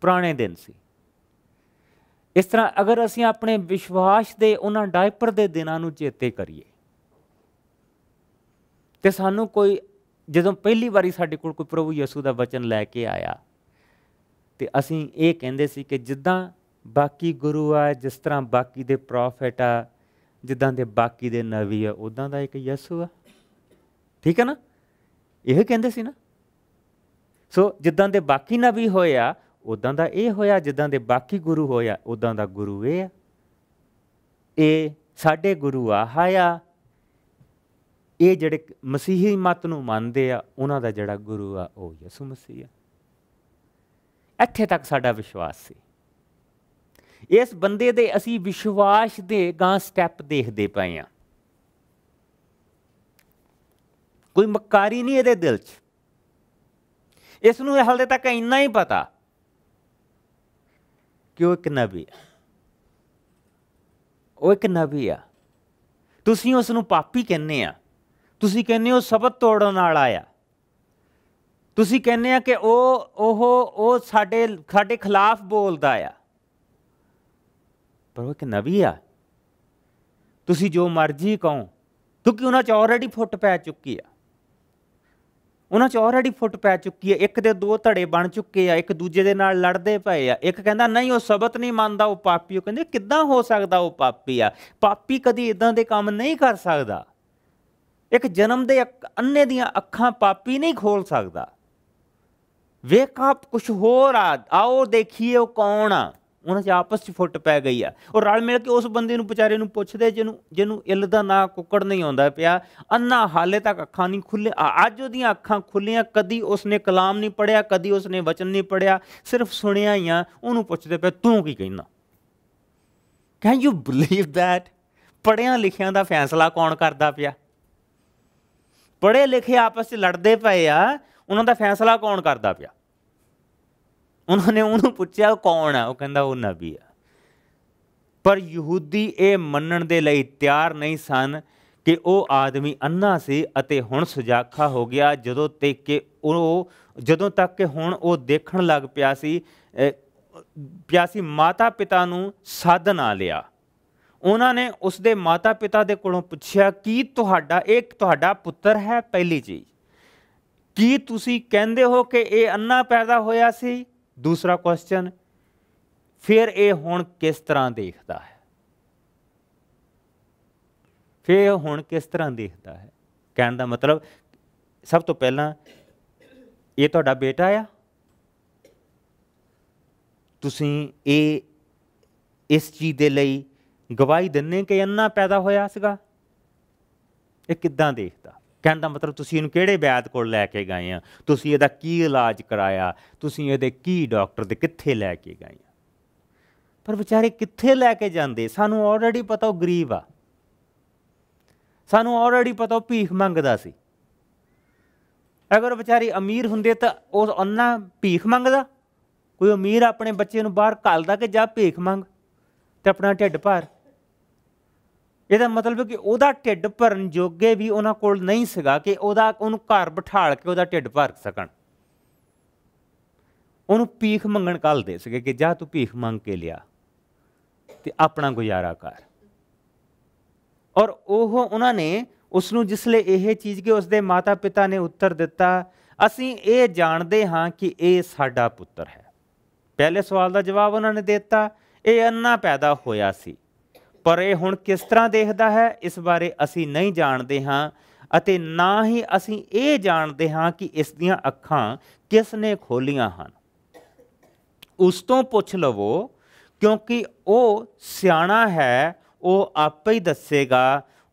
ਪੁਰਾਣੇ ਦਿਨ ਸੀ ਇਸ ਤਰ੍ਹਾਂ ਅਗਰ ਅਸੀਂ ਆਪਣੇ ਵਿਸ਼ਵਾਸ ਦੇ ਉਹਨਾਂ ਡਾਇਪਰ ਦੇ ਦਿਨਾਂ ਨੂੰ ਚੇਤੇ ਕਰੀਏ ਤੇ ਸਾਨੂੰ ਕੋਈ ਜਦੋਂ ਪਹਿਲੀ ਵਾਰੀ ਸਾਡੇ ਕੋਲ ਕੋਈ ਪ੍ਰਭੂ ਯਿਸੂ ਦਾ ਵਚਨ ਲੈ ਕੇ ਆਇਆ ਤੇ ਅਸੀਂ ਇਹ ਕਹਿੰਦੇ ਸੀ ਕਿ ਜਿੱਦਾਂ ਬਾਕੀ ਗੁਰੂ ਆ ਜਿਸ ਤਰ੍ਹਾਂ ਬਾਕੀ ਦੇ ਪ੍ਰੋਫੈਟ ਆ ਜਿੱਦਾਂ ਦੇ ਬਾਕੀ ਦੇ ਨਵੀ ਆ ਉਦਾਂ ਦਾ ਇੱਕ ਯਿਸੂ ਆ ਠੀਕ ਹੈ ਨਾ ਇਹ ਕਹਿੰਦੇ ਸੀ ਨਾ ਸੋ ਜਿੱਦਾਂ ਦੇ ਬਾਕੀ ਨਵੀ ਹੋਇਆ ਉਦਾਂ ਦਾ ਇਹ ਹੋਇਆ ਜਿੱਦਾਂ ਦੇ ਬਾਕੀ ਗੁਰੂ ਹੋਇਆ ਉਦਾਂ ਦਾ ਗੁਰੂ ਇਹ ਆ ਇਹ ਸਾਡੇ ਗੁਰੂ ਆ ਹਾਇਆ ਇਹ ਜਿਹੜੇ ਮਸੀਹੀ ਮਤ ਨੂੰ ਮੰਨਦੇ ਆ ਉਹਨਾਂ ਦਾ ਜਿਹੜਾ ਗੁਰੂ ਆ ਉਹ ਯਿਸੂ ਮਸੀਹ ਆ ਇੱਥੇ ਤੱਕ ਸਾਡਾ ਵਿਸ਼ਵਾਸ ਸੀ ਇਸ ਬੰਦੇ ਦੇ ਅਸੀਂ ਵਿਸ਼ਵਾਸ ਦੇ ਗਾਂ ਸਟੈਪ ਦੇਖਦੇ ਪਏ ਆ ਕੋਈ ਮੱਕਾਰੀ ਨਹੀਂ ਇਹਦੇ ਦਿਲ 'ਚ ਇਸ ਨੂੰ ਹਾਲੇ ਤੱਕ ਇੰਨਾ ਹੀ ਪਤਾ ਕਿ ਉਹ ਇੱਕ ਨਬੀ ਆ ਉਹ ਇੱਕ ਨਬੀ ਆ ਤੁਸੀਂ ਉਸ ਨੂੰ ਪਾਪੀ ਕਹਿੰਨੇ ਆ ਤੁਸੀਂ ਕਹਿੰਦੇ ਹੋ ਸ਼ਬਦ ਤੋੜਨ ਵਾਲਾ ਆ ਤੁਸੀਂ ਕਹਿੰਦੇ ਆ ਕਿ ਉਹ ਉਹ ਉਹ ਸਾਡੇ ਸਾਡੇ ਖਿਲਾਫ ਬੋਲਦਾ ਆ ਪਰ ਉਹ ਕਿ ਨਬੀ ਆ ਤੁਸੀਂ ਜੋ ਮਰਜ਼ੀ ਕਹੋ ਕਿਉਂਕਿ ਉਹਨਾਂ 'ਚ ਆਲਰੇਡੀ ਫੁੱਟ ਪੈ ਚੁੱਕੀ ਆ ਉਹਨਾਂ 'ਚ ਆਲਰੇਡੀ ਫੁੱਟ ਪੈ ਚੁੱਕੀ ਆ ਇੱਕ ਦੇ ਦੋ ਧੜੇ ਬਣ ਚੁੱਕੇ ਆ ਇੱਕ ਦੂਜੇ ਦੇ ਨਾਲ ਲੜਦੇ ਪਏ ਆ ਇੱਕ ਕਹਿੰਦਾ ਨਹੀਂ ਉਹ ਸਬਤ ਨਹੀਂ ਮੰਨਦਾ ਉਹ ਪਾਪੀ ਉਹ ਕਹਿੰਦੇ ਕਿੱਦਾਂ ਹੋ ਸਕਦਾ ਉਹ ਪਾਪੀ ਆ ਪਾਪੀ ਕਦੀ ਇਦਾਂ ਦੇ ਕੰਮ ਨਹੀਂ ਕਰ ਸਕਦਾ ਇੱਕ ਜਨਮ ਦੇ ਅੰਨੇ ਦੀਆਂ ਅੱਖਾਂ ਪਾਪੀ ਨਹੀਂ ਖੋਲ ਸਕਦਾ ਵੇਖ ਆਪ ਕੁਝ ਹੋਰ ਆ ਆਓ ਦੇਖੀਏ ਉਹ ਕੌਣ ਆ ਉਹਨਾਂ 'ਚ ਆਪਸ 'ਚ ਫੁੱਟ ਪੈ ਗਈ ਆ ਉਹ ਰਲ ਮਿਲ ਕੇ ਉਸ ਬੰਦੇ ਨੂੰ ਵਿਚਾਰੇ ਨੂੰ ਪੁੱਛਦੇ ਜਿਹਨੂੰ ਜਿਹਨੂੰ ਇਲ ਦਾ ਨਾਂ ਕੁੱਕੜ ਨਹੀਂ ਆਉਂਦਾ ਪਿਆ ਅੰਨਾ ਹਾਲੇ ਤੱਕ ਅੱਖਾਂ ਨਹੀਂ ਖੁੱਲੇ ਅੱਜ ਉਹਦੀਆਂ ਅੱਖਾਂ ਖੁੱਲੀਆਂ ਕਦੀ ਉਸਨੇ ਕਲਾਮ ਨਹੀਂ ਪੜਿਆ ਕਦੀ ਉਸਨੇ ਵਚਨ ਨਹੀਂ ਪੜਿਆ ਸਿਰਫ ਸੁਣਿਆ ਹੀ ਆ ਉਹਨੂੰ ਪੁੱਛਦੇ ਪਏ ਤੂੰ ਕੀ ਕਹਿੰਦਾ ਕੈਨ ਯੂ ਬਲੀਵ ਥੈਟ ਪੜਿਆ ਲਿਖਿਆਂ ਦਾ ਫੈਸਲਾ ਕੌਣ ਕਰਦਾ ਪਿਆ ਪੜ੍ਹੇ ਲਿਖੇ ਆਪਸ 'ਚ ਲੜਦੇ ਪਏ ਆ ਉਹਨਾਂ ਦਾ ਫੈਸਲਾ ਕੌਣ ਕਰਦਾ ਪਿਆ ਉਹਨਾਂ ਨੇ ਉਹਨੂੰ ਪੁੱਛਿਆ ਕੌਣ ਆ ਉਹ ਕਹਿੰਦਾ ਉਹ ਨਬੀ ਆ ਪਰ ਯਹੂਦੀ ਇਹ ਮੰਨਣ ਦੇ ਲਈ ਤਿਆਰ ਨਹੀਂ ਸਨ ਕਿ ਉਹ ਆਦਮੀ ਅੰਨਾ ਸੀ ਅਤੇ ਹੁਣ ਸੁਜਾਖਾ ਹੋ ਗਿਆ ਜਦੋਂ ਤੱਕ ਕਿ ਉਹ ਜਦੋਂ ਤੱਕ ਕਿ ਹੁਣ ਉਹ ਦੇਖਣ ਲੱਗ ਪਿਆ ਸੀ ਪਿਆਸੀ ਮਾਤਾ ਪਿਤਾ ਨੂੰ ਸਾਧ ਨਾ ਲਿਆ ਉਹਨਾਂ ਨੇ ਉਸ ਦੇ ਮਾਤਾ-ਪਿਤਾ ਦੇ ਕੋਲੋਂ ਪੁੱਛਿਆ ਕੀ ਤੁਹਾਡਾ ਇਹ ਤੁਹਾਡਾ ਪੁੱਤਰ ਹੈ ਪਹਿਲੀ ਜੀ ਕੀ ਤੁਸੀਂ ਕਹਿੰਦੇ ਹੋ ਕਿ ਇਹ ਅੰਨਾ ਪੈਦਾ ਹੋਇਆ ਸੀ ਦੂਸਰਾ ਕੁਐਸਚਨ ਫਿਰ ਇਹ ਹੁਣ ਕਿਸ ਤਰ੍ਹਾਂ ਦੇਖਦਾ ਹੈ ਫਿਰ ਹੁਣ ਕਿਸ ਤਰ੍ਹਾਂ ਦੇਖਦਾ ਹੈ ਕਹਿਣ ਦਾ ਮਤਲਬ ਸਭ ਤੋਂ ਪਹਿਲਾਂ ਇਹ ਤੁਹਾਡਾ ਬੇਟਾ ਆ ਤੁਸੀਂ ਇਹ ਇਸ ਚੀਜ਼ ਦੇ ਲਈ ਗਵਾਹੀ ਦਿੰਨੇ ਕਿ ਅੰਨਾ ਪੈਦਾ ਹੋਇਆ ਸੀਗਾ ਇਹ ਕਿੱਦਾਂ ਦੇਖਦਾ ਕਹਿਣ ਦਾ ਮਤਲਬ ਤੁਸੀਂ ਇਹਨੂੰ ਕਿਹੜੇ ਵੈਦ ਕੋਲ ਲੈ ਕੇ ਗਏ ਆ ਤੁਸੀਂ ਇਹਦਾ ਕੀ ਇਲਾਜ ਕਰਾਇਆ ਤੁਸੀਂ ਇਹਦੇ ਕੀ ਡਾਕਟਰ ਦੇ ਕਿੱਥੇ ਲੈ ਕੇ ਗਏ ਆ ਪਰ ਵਿਚਾਰੇ ਕਿੱਥੇ ਲੈ ਕੇ ਜਾਂਦੇ ਸਾਨੂੰ ਆਲਰੇਡੀ ਪਤਾ ਉਹ ਗਰੀਬ ਆ ਸਾਨੂੰ ਆਲਰੇਡੀ ਪਤਾ ਉਹ ਭੀਖ ਮੰਗਦਾ ਸੀ ਅਗਰ ਵਿਚਾਰੀ ਅਮੀਰ ਹੁੰਦੇ ਤਾਂ ਉਹ ਅੰਨਾ ਭੀਖ ਮੰਗਦਾ ਕੋਈ ਅਮੀਰ ਆਪਣੇ ਬੱਚੇ ਨੂੰ ਬਾਹਰ ਘੱਲਦਾ ਕਿ ਜਾ ਭੀਖ ਮੰਗ ਤੇ ਆਪਣਾ ਢਿੱਡ ਭਰ ਇਹਦਾ ਮਤਲਬ ਕਿ ਉਹਦਾ ਢਿੱਡ ਭਰਨ ਜੋਗੇ ਵੀ ਉਹਨਾਂ ਕੋਲ ਨਹੀਂ ਸੀਗਾ ਕਿ ਉਹਦਾ ਉਹਨੂੰ ਘਰ ਬਿਠਾਲ ਕੇ ਉਹਦਾ ਢਿੱਡ ਭਰ ਸਕਣ ਉਹਨੂੰ ਪੀਖ ਮੰਗਣ ਕੱਲ ਦੇ ਸਕੇ ਕਿ ਜਾ ਤੂੰ ਪੀਖ ਮੰਗ ਕੇ ਲਿਆ ਤੇ ਆਪਣਾ ਗੁਜ਼ਾਰਾ ਕਰ ਔਰ ਉਹ ਉਹਨਾਂ ਨੇ ਉਸ ਨੂੰ ਜਿਸ ਲਈ ਇਹ ਚੀਜ਼ ਕਿ ਉਸ ਦੇ ਮਾਤਾ ਪਿਤਾ ਨੇ ਉੱਤਰ ਦਿੱਤਾ ਅਸੀਂ ਇਹ ਜਾਣਦੇ ਹਾਂ ਕਿ ਇਹ ਸਾਡਾ ਪੁੱਤਰ ਹੈ ਪਹਿਲੇ ਸਵਾਲ ਦਾ ਜਵਾਬ ਉਹਨਾਂ ਨੇ ਦਿੱਤਾ ਇਹ ਅੰਨਾ ਪੈਦਾ ਹੋਇਆ ਸੀ ਪਰ ਇਹ ਹੁਣ ਕਿਸ ਤਰ੍ਹਾਂ ਦੇਖਦਾ ਹੈ ਇਸ ਬਾਰੇ ਅਸੀਂ ਨਹੀਂ ਜਾਣਦੇ ਹਾਂ ਅਤੇ ਨਾ ਹੀ ਅਸੀਂ ਇਹ ਜਾਣਦੇ ਹਾਂ ਕਿ ਇਸ ਦੀਆਂ ਅੱਖਾਂ ਕਿਸ ਨੇ ਖੋਲੀਆਂ ਹਨ ਉਸ ਤੋਂ ਪੁੱਛ ਲਵੋ ਕਿਉਂਕਿ ਉਹ ਸਿਆਣਾ ਹੈ ਉਹ ਆਪੇ ਹੀ ਦੱਸੇਗਾ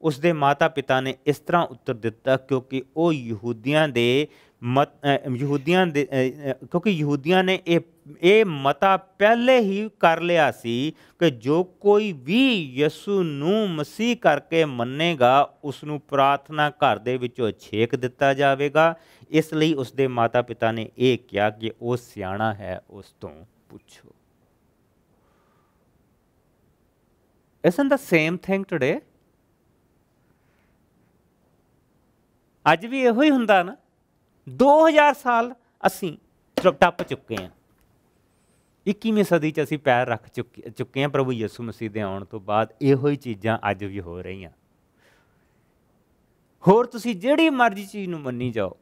ਉਸ ਦੇ ਮਾਤਾ-ਪਿਤਾ ਨੇ ਇਸ ਤਰ੍ਹਾਂ ਉੱਤਰ ਦਿੱਤਾ ਕਿਉਂਕਿ ਉਹ ਯਹੂਦੀਆਂ ਦੇ ਮਤ ਯਹੂਦੀਆਂ ਦੇ ਕਿਉਂਕਿ ਯਹੂਦੀਆਂ ਨੇ ਇਹ ਇਹ ਮਤਾ ਪਹਿਲੇ ਹੀ ਕਰ ਲਿਆ ਸੀ ਕਿ ਜੋ ਕੋਈ ਵੀ ਯਿਸੂ ਨੂੰ ਮਸੀਹ ਕਰਕੇ ਮੰਨੇਗਾ ਉਸ ਨੂੰ ਪ੍ਰਾਰਥਨਾ ਘਰ ਦੇ ਵਿੱਚੋਂ ਛੇਕ ਦਿੱਤਾ ਜਾਵੇਗਾ ਇਸ ਲਈ ਉਸ ਦੇ ਮਾਤਾ ਪਿਤਾ ਨੇ ਇਹ ਕਿਹਾ ਕਿ ਉਹ ਸਿਆਣਾ ਹੈ ਉਸ ਤੋਂ ਪੁੱਛੋ ਇਸਨ ਦਾ ਸੇਮ ਥਿੰਗ ਟੁਡੇ ਅੱਜ ਵੀ ਇਹੋ ਹੀ ਹੁੰਦਾ ਨਾ 2000 ਸਾਲ ਅਸੀਂ ਟੱਪ ਚੁੱਕੇ ਹਾਂ 21ਵੀਂ ਸਦੀ 'ਚ ਅਸੀਂ ਪੈਰ ਰੱਖ ਚੁੱਕੇ ਹਾਂ ਪ੍ਰਭੂ ਯਿਸੂ ਮਸੀਹ ਦੇ ਆਉਣ ਤੋਂ ਬਾਅਦ ਇਹੋ ਹੀ ਚੀਜ਼ਾਂ ਅੱਜ ਵੀ ਹੋ ਰਹੀਆਂ ਹੋਰ ਤੁਸੀਂ ਜਿਹੜੀ ਮਰਜ਼ੀ ਚੀਜ਼ ਨੂੰ ਮੰਨੀ ਜਾਓ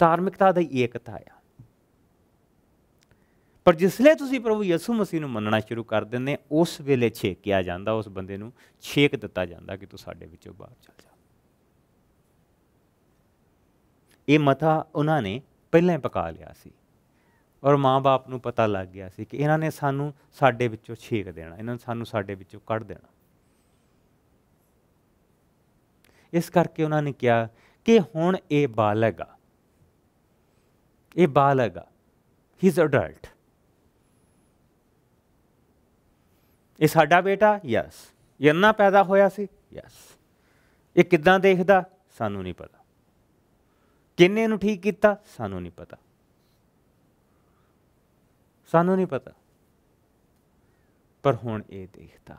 ਧਾਰਮਿਕਤਾ ਦਾ ਏਕਤਾ ਆ ਪਰ ਜਿਸਲੇ ਤੁਸੀਂ ਪ੍ਰਭੂ ਯਿਸੂ ਮਸੀਹ ਨੂੰ ਮੰਨਣਾ ਸ਼ੁਰੂ ਕਰ ਦਿੰਦੇ ਉਸ ਵੇਲੇ ਛੇਕਿਆ ਜਾਂਦਾ ਉਸ ਬੰਦੇ ਨੂੰ ਛੇਕ ਦਿੱਤਾ ਜਾਂਦਾ ਕਿ ਤੂੰ ਸਾਡੇ ਵਿੱਚੋਂ ਬਾਹਰ ਚਲ ਜਾ ਇਹ ਮਥਾ ਉਹਨਾਂ ਨੇ ਪਹਿਲਾਂ ਹੀ ਪਕਾ ਲਿਆ ਸੀ ਔਰ ਮਾਂ-ਬਾਪ ਨੂੰ ਪਤਾ ਲੱਗ ਗਿਆ ਸੀ ਕਿ ਇਹਨਾਂ ਨੇ ਸਾਨੂੰ ਸਾਡੇ ਵਿੱਚੋਂ ਛੇਕ ਦੇਣਾ ਇਹਨਾਂ ਨੇ ਸਾਨੂੰ ਸਾਡੇ ਵਿੱਚੋਂ ਕੱਢ ਦੇਣਾ ਇਸ ਕਰਕੇ ਉਹਨਾਂ ਨੇ ਕਿਹਾ ਕਿ ਹੁਣ ਇਹ ਬਾਲਗ ਆ ਇਹ ਬਾਲਗ ਆ ਹੀ ਇਜ਼ ਅਡਲਟ ਇਹ ਸਾਡਾ ਬੇਟਾ ਯੈਸ ਇਹਨਾਂ ਪੈਦਾ ਹੋਇਆ ਸੀ ਯੈਸ ਇਹ ਕਿੱਦਾਂ ਦੇਖਦਾ ਸਾਨੂੰ ਨਹੀਂ ਪਤਾ ਕਿੰਨੇ ਨੂੰ ਠੀਕ ਕੀਤਾ ਸਾਨੂੰ ਨਹੀਂ ਪਤਾ ਸਾਨੂੰ ਨਹੀਂ ਪਤਾ ਪਰ ਹੁਣ ਇਹ ਦੇਖਦਾ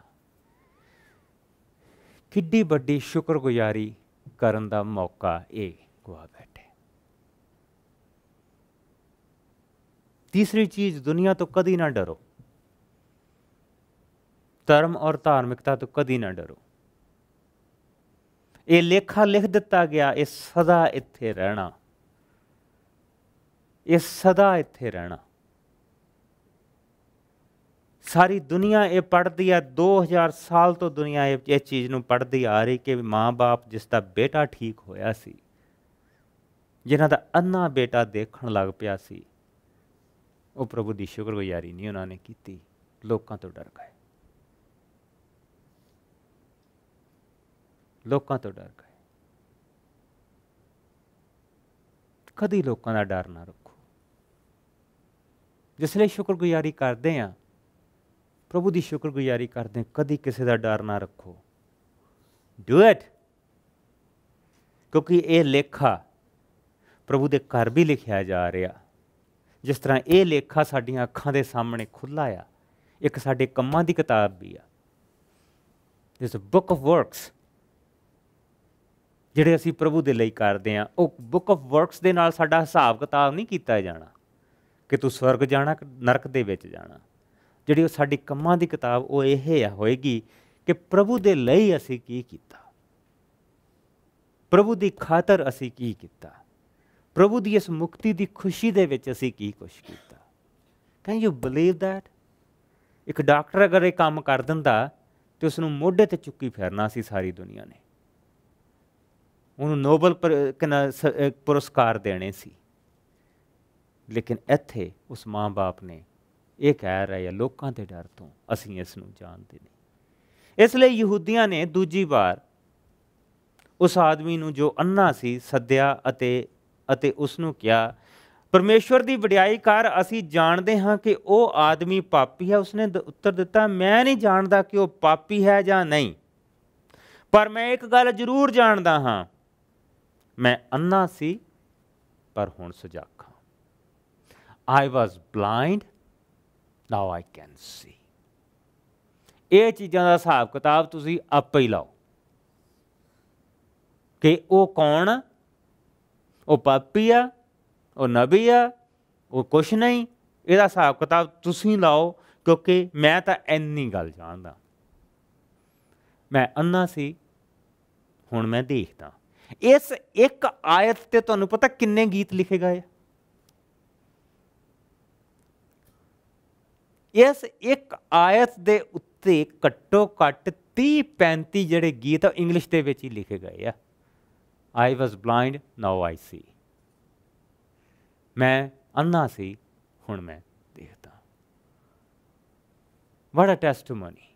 ਕਿੱਡੀ ਵੱਡੀ ਸ਼ੁਕਰਗੁਜ਼ਾਰੀ ਕਰਨ ਦਾ ਮੌਕਾ ਇਹ ਗਵਾ ਬੈਠੇ ਤੀਸਰੀ ਚੀਜ਼ ਦੁਨੀਆ ਤੋਂ ਕਦੀ ਨਾ ਡਰੋ ਧਰਮ ਔਰ ਧਾਰਮਿਕਤਾ ਤੋਂ ਕਦੀ ਨਾ ਡਰੋ ਇਹ ਲੇਖਾ ਲਿਖ ਦਿੱਤਾ ਗਿਆ ਇਹ ਸਦਾ ਇੱਥੇ ਰਹਿਣਾ ਇਹ ਸਦਾ ਇੱਥੇ ਰਹਿਣਾ ਸਾਰੀ ਦੁਨੀਆ ਇਹ ਪੜਦੀ ਆ 2000 ਸਾਲ ਤੋਂ ਦੁਨੀਆ ਇਹ ਇਹ ਚੀਜ਼ ਨੂੰ ਪੜਦੀ ਆ ਰਹੀ ਕਿ ਮਾਂ-ਬਾਪ ਜਿਸ ਦਾ ਬੇਟਾ ਠੀਕ ਹੋਇਆ ਸੀ ਜਿਨ੍ਹਾਂ ਦਾ ਅੰਨਾ ਬੇਟਾ ਦੇਖਣ ਲੱਗ ਪਿਆ ਸੀ ਉਹ ਪ੍ਰਭੂ ਦੀ ਸ਼ੁਕਰਗੁਜ਼ਾਰੀ ਨਹੀਂ ਉਹਨਾਂ ਨੇ ਕੀਤੀ ਲੋਕਾਂ ਤੋਂ ਡਰ ਗਏ ਲੋਕਾਂ ਤੋਂ ਡਰ ਗਏ ਕਦੀ ਲੋਕਾਂ ਦਾ ਡਰ ਨਾ ਰੱਖੋ ਜਿਸ ਲਈ ਸ਼ੁਕਰਗੁਜ਼ਾਰੀ ਕਰਦੇ ਆ ਪ੍ਰਭੂ ਦੀ ਸ਼ੁਕਰਗੁਜ਼ਾਰੀ ਕਰਦੇ ਕਦੀ ਕਿਸੇ ਦਾ ਡਰ ਨਾ ਰੱਖੋ ਡੂ ਇਟ ਕਿਉਂਕਿ ਇਹ ਲੇਖਾ ਪ੍ਰਭੂ ਦੇ ਘਰ ਵੀ ਲਿਖਿਆ ਜਾ ਰਿਹਾ ਜਿਸ ਤਰ੍ਹਾਂ ਇਹ ਲੇਖਾ ਸਾਡੀਆਂ ਅੱਖਾਂ ਦੇ ਸਾਹਮਣੇ ਖੁੱਲਾ ਆ ਇੱਕ ਸਾਡੇ ਕੰਮਾਂ ਦੀ ਕਿਤਾਬ ਵੀ ਆ ਇਸ ਬੁੱਕ ਆਫ ਵਰਕਸ ਜਿਹੜੇ ਅਸੀਂ ਪ੍ਰਭੂ ਦੇ ਲਈ ਕਰਦੇ ਆ ਉਹ ਬੁੱਕ ਆਫ ਵਰਕਸ ਦੇ ਨਾਲ ਸਾਡਾ ਹਿਸਾਬ ਕਿਤਾਬ ਨਹੀਂ ਕੀਤਾ ਜਾਣਾ ਕਿ ਤੂੰ ਸਵਰਗ ਜਾਣਾ ਨਰਕ ਦੇ ਵਿੱਚ ਜਾਣਾ ਜਿਹੜੀ ਉਹ ਸਾਡੀ ਕੰਮਾਂ ਦੀ ਕਿਤਾਬ ਉਹ ਇਹ ਆ ਹੋਏਗੀ ਕਿ ਪ੍ਰਭੂ ਦੇ ਲਈ ਅਸੀਂ ਕੀ ਕੀਤਾ ਪ੍ਰਭੂ ਦੀ ਖਾਤਰ ਅਸੀਂ ਕੀ ਕੀਤਾ ਪ੍ਰਭੂ ਦੀ ਇਸ ਮੁਕਤੀ ਦੀ ਖੁਸ਼ੀ ਦੇ ਵਿੱਚ ਅਸੀਂ ਕੀ ਕੁਝ ਕੀਤਾ ਕੈਨ ਯੂ ਬਲੀਵ ਥੈਟ ਇੱਕ ਡਾਕਟਰ ਅਗਰ ਇਹ ਕੰਮ ਕਰ ਦਿੰਦਾ ਤੇ ਉਸ ਨੂੰ ਮੋਢੇ ਤੇ ਚੁੱਕੀ ਫੇਰਨਾ ਸੀ ਸਾਰੀ ਦੁਨੀਆ ਨੇ ਉਹਨੂੰ ਨੋਬਲ ਪੁਰਸਕਾਰ ਦੇਣੇ ਸੀ ਲੇਕਿਨ ਇੱਥੇ ਉਸ ਮਾਂ-ਬਾਪ ਨੇ ਇਹ ਕਹਿ ਰਿਹਾ ਲੋਕਾਂ ਦੇ ਡਰ ਤੋਂ ਅਸੀਂ ਇਸ ਨੂੰ ਜਾਣਦੇ ਨਹੀਂ ਇਸ ਲਈ ਯਹੂਦੀਆਂ ਨੇ ਦੂਜੀ ਵਾਰ ਉਸ ਆਦਮੀ ਨੂੰ ਜੋ ਅੰਨਾ ਸੀ ਸੱਦਿਆ ਅਤੇ ਅਤੇ ਉਸ ਨੂੰ ਕਿਹਾ ਪਰਮੇਸ਼ਵਰ ਦੀ ਵਡਿਆਈ ਕਰ ਅਸੀਂ ਜਾਣਦੇ ਹਾਂ ਕਿ ਉਹ ਆਦਮੀ ਪਾਪੀ ਹੈ ਉਸਨੇ ਉੱਤਰ ਦਿੱਤਾ ਮੈਂ ਨਹੀਂ ਜਾਣਦਾ ਕਿ ਉਹ ਪਾਪੀ ਹੈ ਜਾਂ ਨਹੀਂ ਪਰ ਮੈਂ ਇੱਕ ਗੱਲ ਜ਼ਰੂਰ ਜਾਣਦਾ ਹਾਂ ਮੈਂ ਅੰਨਾ ਸੀ ਪਰ ਹੁਣ ਸੁਜਾਖਾਂ ਆਈ ਵਾਸ blind now I can see ਇਹ ਚੀਜ਼ਾਂ ਦਾ ਹਿਸਾਬ ਕਿਤਾਬ ਤੁਸੀਂ ਆਪੇ ਹੀ ਲਾਓ ਕਿ ਉਹ ਕੌਣ ਉਹ ਪਾਪੀ ਆ ਉਹ ਨਬੀ ਆ ਉਹ ਕੁਛ ਨਹੀਂ ਇਹਦਾ ਹਿਸਾਬ ਕਿਤਾਬ ਤੁਸੀਂ ਲਾਓ ਕਿਉਂਕਿ ਮੈਂ ਤਾਂ ਐਨੀ ਗੱਲ ਜਾਣਦਾ ਮੈਂ ਅੰਨਾ ਸੀ ਹੁਣ ਮੈਂ ਦੇਖਦਾ ਇਸ ਇੱਕ ਆਇਤ ਤੇ ਤੁਹਾਨੂੰ ਪਤਾ ਕਿੰਨੇ ਗੀਤ ਲਿਖੇ ਗਏ ਇਸ ਇੱਕ ਆਇਤ ਦੇ ਉੱਤੇ ਘੱਟੋ ਘੱਟ 30 35 ਜਿਹੜੇ ਗੀਤ ਇੰਗਲਿਸ਼ ਦੇ ਵਿੱਚ ਹੀ ਲਿਖੇ ਗਏ ਆ ਆਈ ਵਾਸ ਬਲਾਈਂਡ ਨਾਓ ਆਈ ਸੀ ਮੈਂ ਅੰਨਾ ਸੀ ਹੁਣ ਮੈਂ ਦੇਖਦਾ ਅ ਟੈਸਟਮਨੀ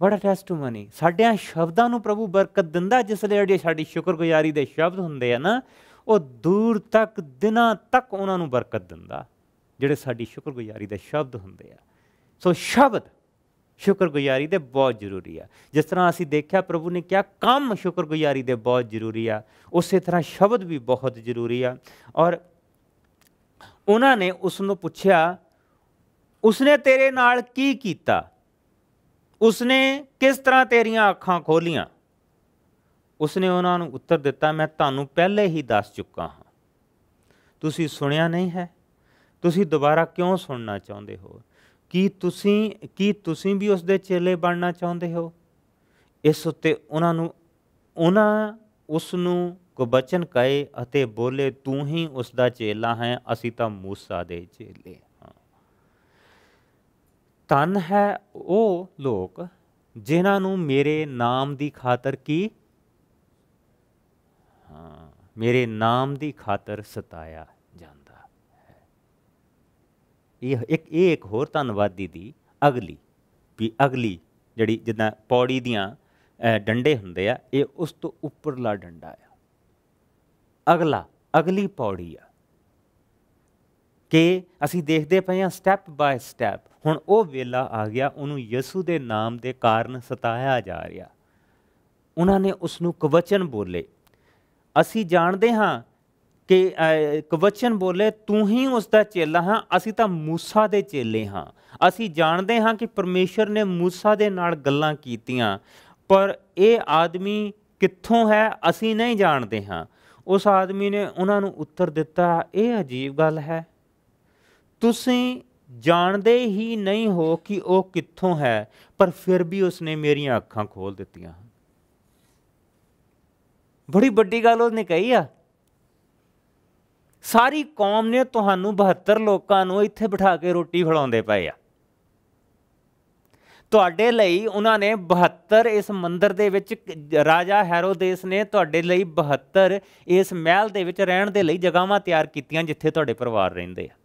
ਬੜਾ ਟੈਸਟੂਮਨੀ ਸਾਡਿਆਂ ਸ਼ਬਦਾਂ ਨੂੰ ਪ੍ਰਭੂ ਬਰਕਤ ਦਿੰਦਾ ਜਿਸ ਲਈ ਅੜੀ ਸਾਡੀ ਸ਼ੁਕਰਗੁਜ਼ਾਰੀ ਦੇ ਸ਼ਬਦ ਹੁੰਦੇ ਆ ਨਾ ਉਹ ਦੂਰ ਤੱਕ ਦਿਨਾਂ ਤੱਕ ਉਹਨਾਂ ਨੂੰ ਬਰਕਤ ਦਿੰਦਾ ਜਿਹੜੇ ਸਾਡੀ ਸ਼ੁਕਰਗੁਜ਼ਾਰੀ ਦੇ ਸ਼ਬਦ ਹੁੰਦੇ ਆ ਸੋ ਸ਼ਬਦ ਸ਼ੁਕਰਗੁਜ਼ਾਰੀ ਦੇ ਬਹੁਤ ਜ਼ਰੂਰੀ ਆ ਜਿਸ ਤਰ੍ਹਾਂ ਅਸੀਂ ਦੇਖਿਆ ਪ੍ਰਭੂ ਨੇ ਕਿਹਾ ਕੰਮ ਸ਼ੁਕਰਗੁਜ਼ਾਰੀ ਦੇ ਬਹੁਤ ਜ਼ਰੂਰੀ ਆ ਉਸੇ ਤਰ੍ਹਾਂ ਸ਼ਬਦ ਵੀ ਬਹੁਤ ਜ਼ਰੂਰੀ ਆ ਔਰ ਉਹਨਾਂ ਨੇ ਉਸ ਨੂੰ ਪੁੱਛਿਆ ਉਸਨੇ ਤੇਰੇ ਨਾਲ ਕੀ ਕੀਤਾ ਉਸਨੇ ਕਿਸ ਤਰ੍ਹਾਂ ਤੇਰੀਆਂ ਅੱਖਾਂ ਖੋਲੀਆਂ ਉਸਨੇ ਉਹਨਾਂ ਨੂੰ ਉੱਤਰ ਦਿੱਤਾ ਮੈਂ ਤੁਹਾਨੂੰ ਪਹਿਲੇ ਹੀ ਦੱਸ ਚੁੱਕਾ ਹਾਂ ਤੁਸੀਂ ਸੁਣਿਆ ਨਹੀਂ ਹੈ ਤੁਸੀਂ ਦੁਬਾਰਾ ਕਿਉਂ ਸੁਣਨਾ ਚਾਹੁੰਦੇ ਹੋ ਕੀ ਤੁਸੀਂ ਕੀ ਤੁਸੀਂ ਵੀ ਉਸ ਦੇ ਚੇਲੇ ਬਣਨਾ ਚਾਹੁੰਦੇ ਹੋ ਇਸ ਉੱਤੇ ਉਹਨਾਂ ਨੂੰ ਉਹਨਾਂ ਉਸ ਨੂੰ ਕੁਬਚਨ ਕਹੇ ਅਤੇ ਬੋਲੇ ਤੂੰ ਹੀ ਉਸ ਦਾ ਚੇਲਾ ਹੈ ਅਸੀਂ ਤਾਂ ਮੂਸਾ ਦੇ ਚੇਲੇ ਤਨ ਹੈ ਉਹ ਲੋਕ ਜਿਨ੍ਹਾਂ ਨੂੰ ਮੇਰੇ ਨਾਮ ਦੀ ਖਾਤਰ ਕੀ ਹਾਂ ਮੇਰੇ ਨਾਮ ਦੀ ਖਾਤਰ ਸਤਾਇਆ ਜਾਂਦਾ ਹੈ ਇਹ ਇੱਕ ਇਹ ਇੱਕ ਹੋਰ ਧੰਨਵਾਦੀ ਦੀ ਅਗਲੀ ਵੀ ਅਗਲੀ ਜਿਹੜੀ ਜਿੱਦਾਂ ਪੌੜੀ ਦੀਆਂ ਡੰਡੇ ਹੁੰਦੇ ਆ ਇਹ ਉਸ ਤੋਂ ਉੱਪਰਲਾ ਡੰਡਾ ਆ ਅਗਲਾ ਅਗਲੀ ਪੌੜੀ ਆ ਕਿ ਅਸੀਂ ਦੇਖਦੇ ਪਏ ਹਾਂ ਸਟੈਪ ਬਾਈ ਸਟੈਪ ਹੁਣ ਉਹ ਵੇਲਾ ਆ ਗਿਆ ਉਹਨੂੰ ਯਿਸੂ ਦੇ ਨਾਮ ਦੇ ਕਾਰਨ ਸਤਾਇਆ ਜਾ ਰਿਹਾ ਉਹਨਾਂ ਨੇ ਉਸ ਨੂੰ ਕਵਚਨ ਬੋਲੇ ਅਸੀਂ ਜਾਣਦੇ ਹਾਂ ਕਿ ਕਵਚਨ ਬੋਲੇ ਤੂੰ ਹੀ ਉਸ ਦਾ ਚੇਲਾ ਹਾਂ ਅਸੀਂ ਤਾਂ ਮੂਸਾ ਦੇ ਚੇਲੇ ਹਾਂ ਅਸੀਂ ਜਾਣਦੇ ਹਾਂ ਕਿ ਪਰਮੇਸ਼ਰ ਨੇ ਮੂਸਾ ਦੇ ਨਾਲ ਗੱਲਾਂ ਕੀਤੀਆਂ ਪਰ ਇਹ ਆਦਮੀ ਕਿੱਥੋਂ ਹੈ ਅਸੀਂ ਨਹੀਂ ਜਾਣਦੇ ਹਾਂ ਉਸ ਆਦਮੀ ਨੇ ਉਹਨਾਂ ਨੂੰ ਉੱਤਰ ਦਿੱਤਾ ਇਹ ਅਜੀਬ ਗੱਲ ਹੈ ਤੁਸੀਂ ਜਾਣਦੇ ਹੀ ਨਹੀਂ ਹੋ ਕਿ ਉਹ ਕਿੱਥੋਂ ਹੈ ਪਰ ਫਿਰ ਵੀ ਉਸਨੇ ਮੇਰੀਆਂ ਅੱਖਾਂ ਖੋਲ ਦਿੱਤੀਆਂ ਬੜੀ ਵੱਡੀ ਗੱਲ ਉਹਨੇ ਕਹੀ ਆ ਸਾਰੀ ਕੌਮ ਨੇ ਤੁਹਾਨੂੰ 72 ਲੋਕਾਂ ਨੂੰ ਇੱਥੇ ਬਿਠਾ ਕੇ ਰੋਟੀ ਖਵਾਉਂਦੇ ਪਏ ਆ ਤੁਹਾਡੇ ਲਈ ਉਹਨਾਂ ਨੇ 72 ਇਸ ਮੰਦਰ ਦੇ ਵਿੱਚ ਰਾਜਾ ਹੈਰੋਦੇਸ ਨੇ ਤੁਹਾਡੇ ਲਈ 72 ਇਸ ਮਹਿਲ ਦੇ ਵਿੱਚ ਰਹਿਣ ਦੇ ਲਈ ਜਗ੍ਹਾਵਾਂ ਤਿਆਰ ਕੀਤੀਆਂ ਜਿੱਥੇ ਤੁਹਾਡੇ ਪਰਿਵਾਰ ਰਹਿੰਦੇ ਆ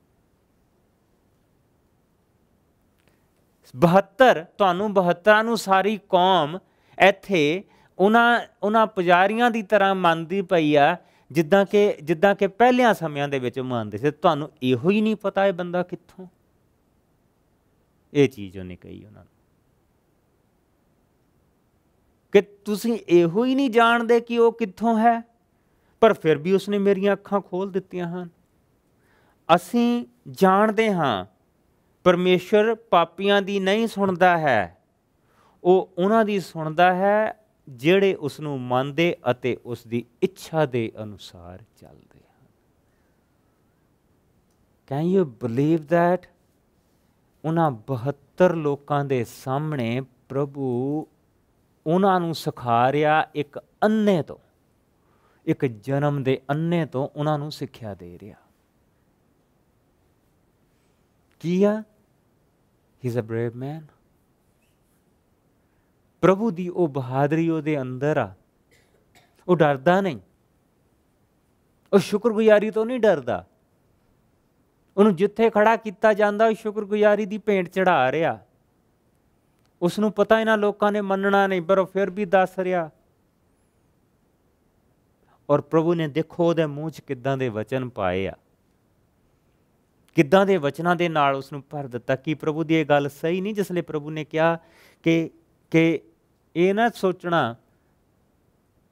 72 ਤੁਹਾਨੂੰ 72 ਨੂੰ ਸਾਰੀ ਕੌਮ ਇੱਥੇ ਉਹਨਾਂ ਉਹਨਾਂ ਪੁਜਾਰੀਆਂ ਦੀ ਤਰ੍ਹਾਂ ਮੰਨਦੀ ਪਈ ਆ ਜਿੱਦਾਂ ਕਿ ਜਿੱਦਾਂ ਕਿ ਪਹਿਲਿਆਂ ਸਮਿਆਂ ਦੇ ਵਿੱਚ ਮੰਨਦੇ ਸੀ ਤੁਹਾਨੂੰ ਇਹੋ ਹੀ ਨਹੀਂ ਪਤਾ ਇਹ ਬੰਦਾ ਕਿੱਥੋਂ ਇਹ ਚੀਜ਼ ਉਹਨੇ ਕਹੀ ਉਹਨਾਂ ਨੂੰ ਕਿ ਤੁਸੀਂ ਇਹੋ ਹੀ ਨਹੀਂ ਜਾਣਦੇ ਕਿ ਉਹ ਕਿੱਥੋਂ ਹੈ ਪਰ ਫਿਰ ਵੀ ਉਸਨੇ ਮੇਰੀਆਂ ਅੱਖਾਂ ਖੋਲ ਦਿੱਤੀਆਂ ਹਨ ਅਸੀਂ ਜਾਣਦੇ ਹਾਂ ਪਰਮੇਸ਼ਰ ਪਾਪੀਆਂ ਦੀ ਨਹੀਂ ਸੁਣਦਾ ਹੈ ਉਹ ਉਹਨਾਂ ਦੀ ਸੁਣਦਾ ਹੈ ਜਿਹੜੇ ਉਸ ਨੂੰ ਮੰਨਦੇ ਅਤੇ ਉਸ ਦੀ ਇੱਛਾ ਦੇ ਅਨੁਸਾਰ ਚੱਲਦੇ ਹਨ ਕੈਨ ਯੂ ਬਲੀਵ ਥੈਟ ਉਹਨਾਂ 72 ਲੋਕਾਂ ਦੇ ਸਾਹਮਣੇ ਪ੍ਰਭੂ ਉਹਨਾਂ ਨੂੰ ਸਿਖਾ ਰਿਹਾ ਇੱਕ ਅੰਨੇ ਤੋਂ ਇੱਕ ਜਨਮ ਦੇ ਅੰਨੇ ਤੋਂ ਉਹਨਾਂ ਨੂੰ ਸਿੱਖਿਆ ਦੇ ਰਿਹਾ ਕੀਆ ਹੀ ਇਜ਼ ਅ ਬ੍ਰੇਵ ਮੈਨ ਪ੍ਰਭੂ ਦੀ ਉਹ ਬਹਾਦਰੀ ਉਹਦੇ ਅੰਦਰ ਆ ਉਹ ਡਰਦਾ ਨਹੀਂ ਉਹ ਸ਼ੁਕਰਗੁਜ਼ਾਰੀ ਤੋਂ ਨਹੀਂ ਡਰਦਾ ਉਹਨੂੰ ਜਿੱਥੇ ਖੜਾ ਕੀਤਾ ਜਾਂਦਾ ਉਹ ਸ਼ੁਕਰਗੁਜ਼ਾਰੀ ਦੀ ਭੇਂਟ ਚੜਾ ਰਿਹਾ ਉਸ ਨੂੰ ਪਤਾ ਇਹਨਾਂ ਲੋਕਾਂ ਨੇ ਮੰਨਣਾ ਨਹੀਂ ਪਰ ਉਹ ਫਿਰ ਵੀ ਦੱਸ ਰਿਹਾ ਔਰ ਪ੍ਰਭੂ ਨੇ ਦੇਖੋ ਉਹਦੇ ਮੂੰਹ 'ਚ ਕਿਦਾਂ ਦੇ ਵਚਨ ਪਾਏ ਆ ਕਿੱਦਾਂ ਦੇ ਵਚਨਾਂ ਦੇ ਨਾਲ ਉਸ ਨੂੰ ਭਰ ਦਿੱਤਾ ਕਿ ਪ੍ਰਭੂ ਦੀ ਇਹ ਗੱਲ ਸਹੀ ਨਹੀਂ ਜਿਸ ਲਈ ਪ੍ਰਭੂ ਨੇ ਕਿਹਾ ਕਿ ਕਿ ਇਹ ਨਾ ਸੋਚਣਾ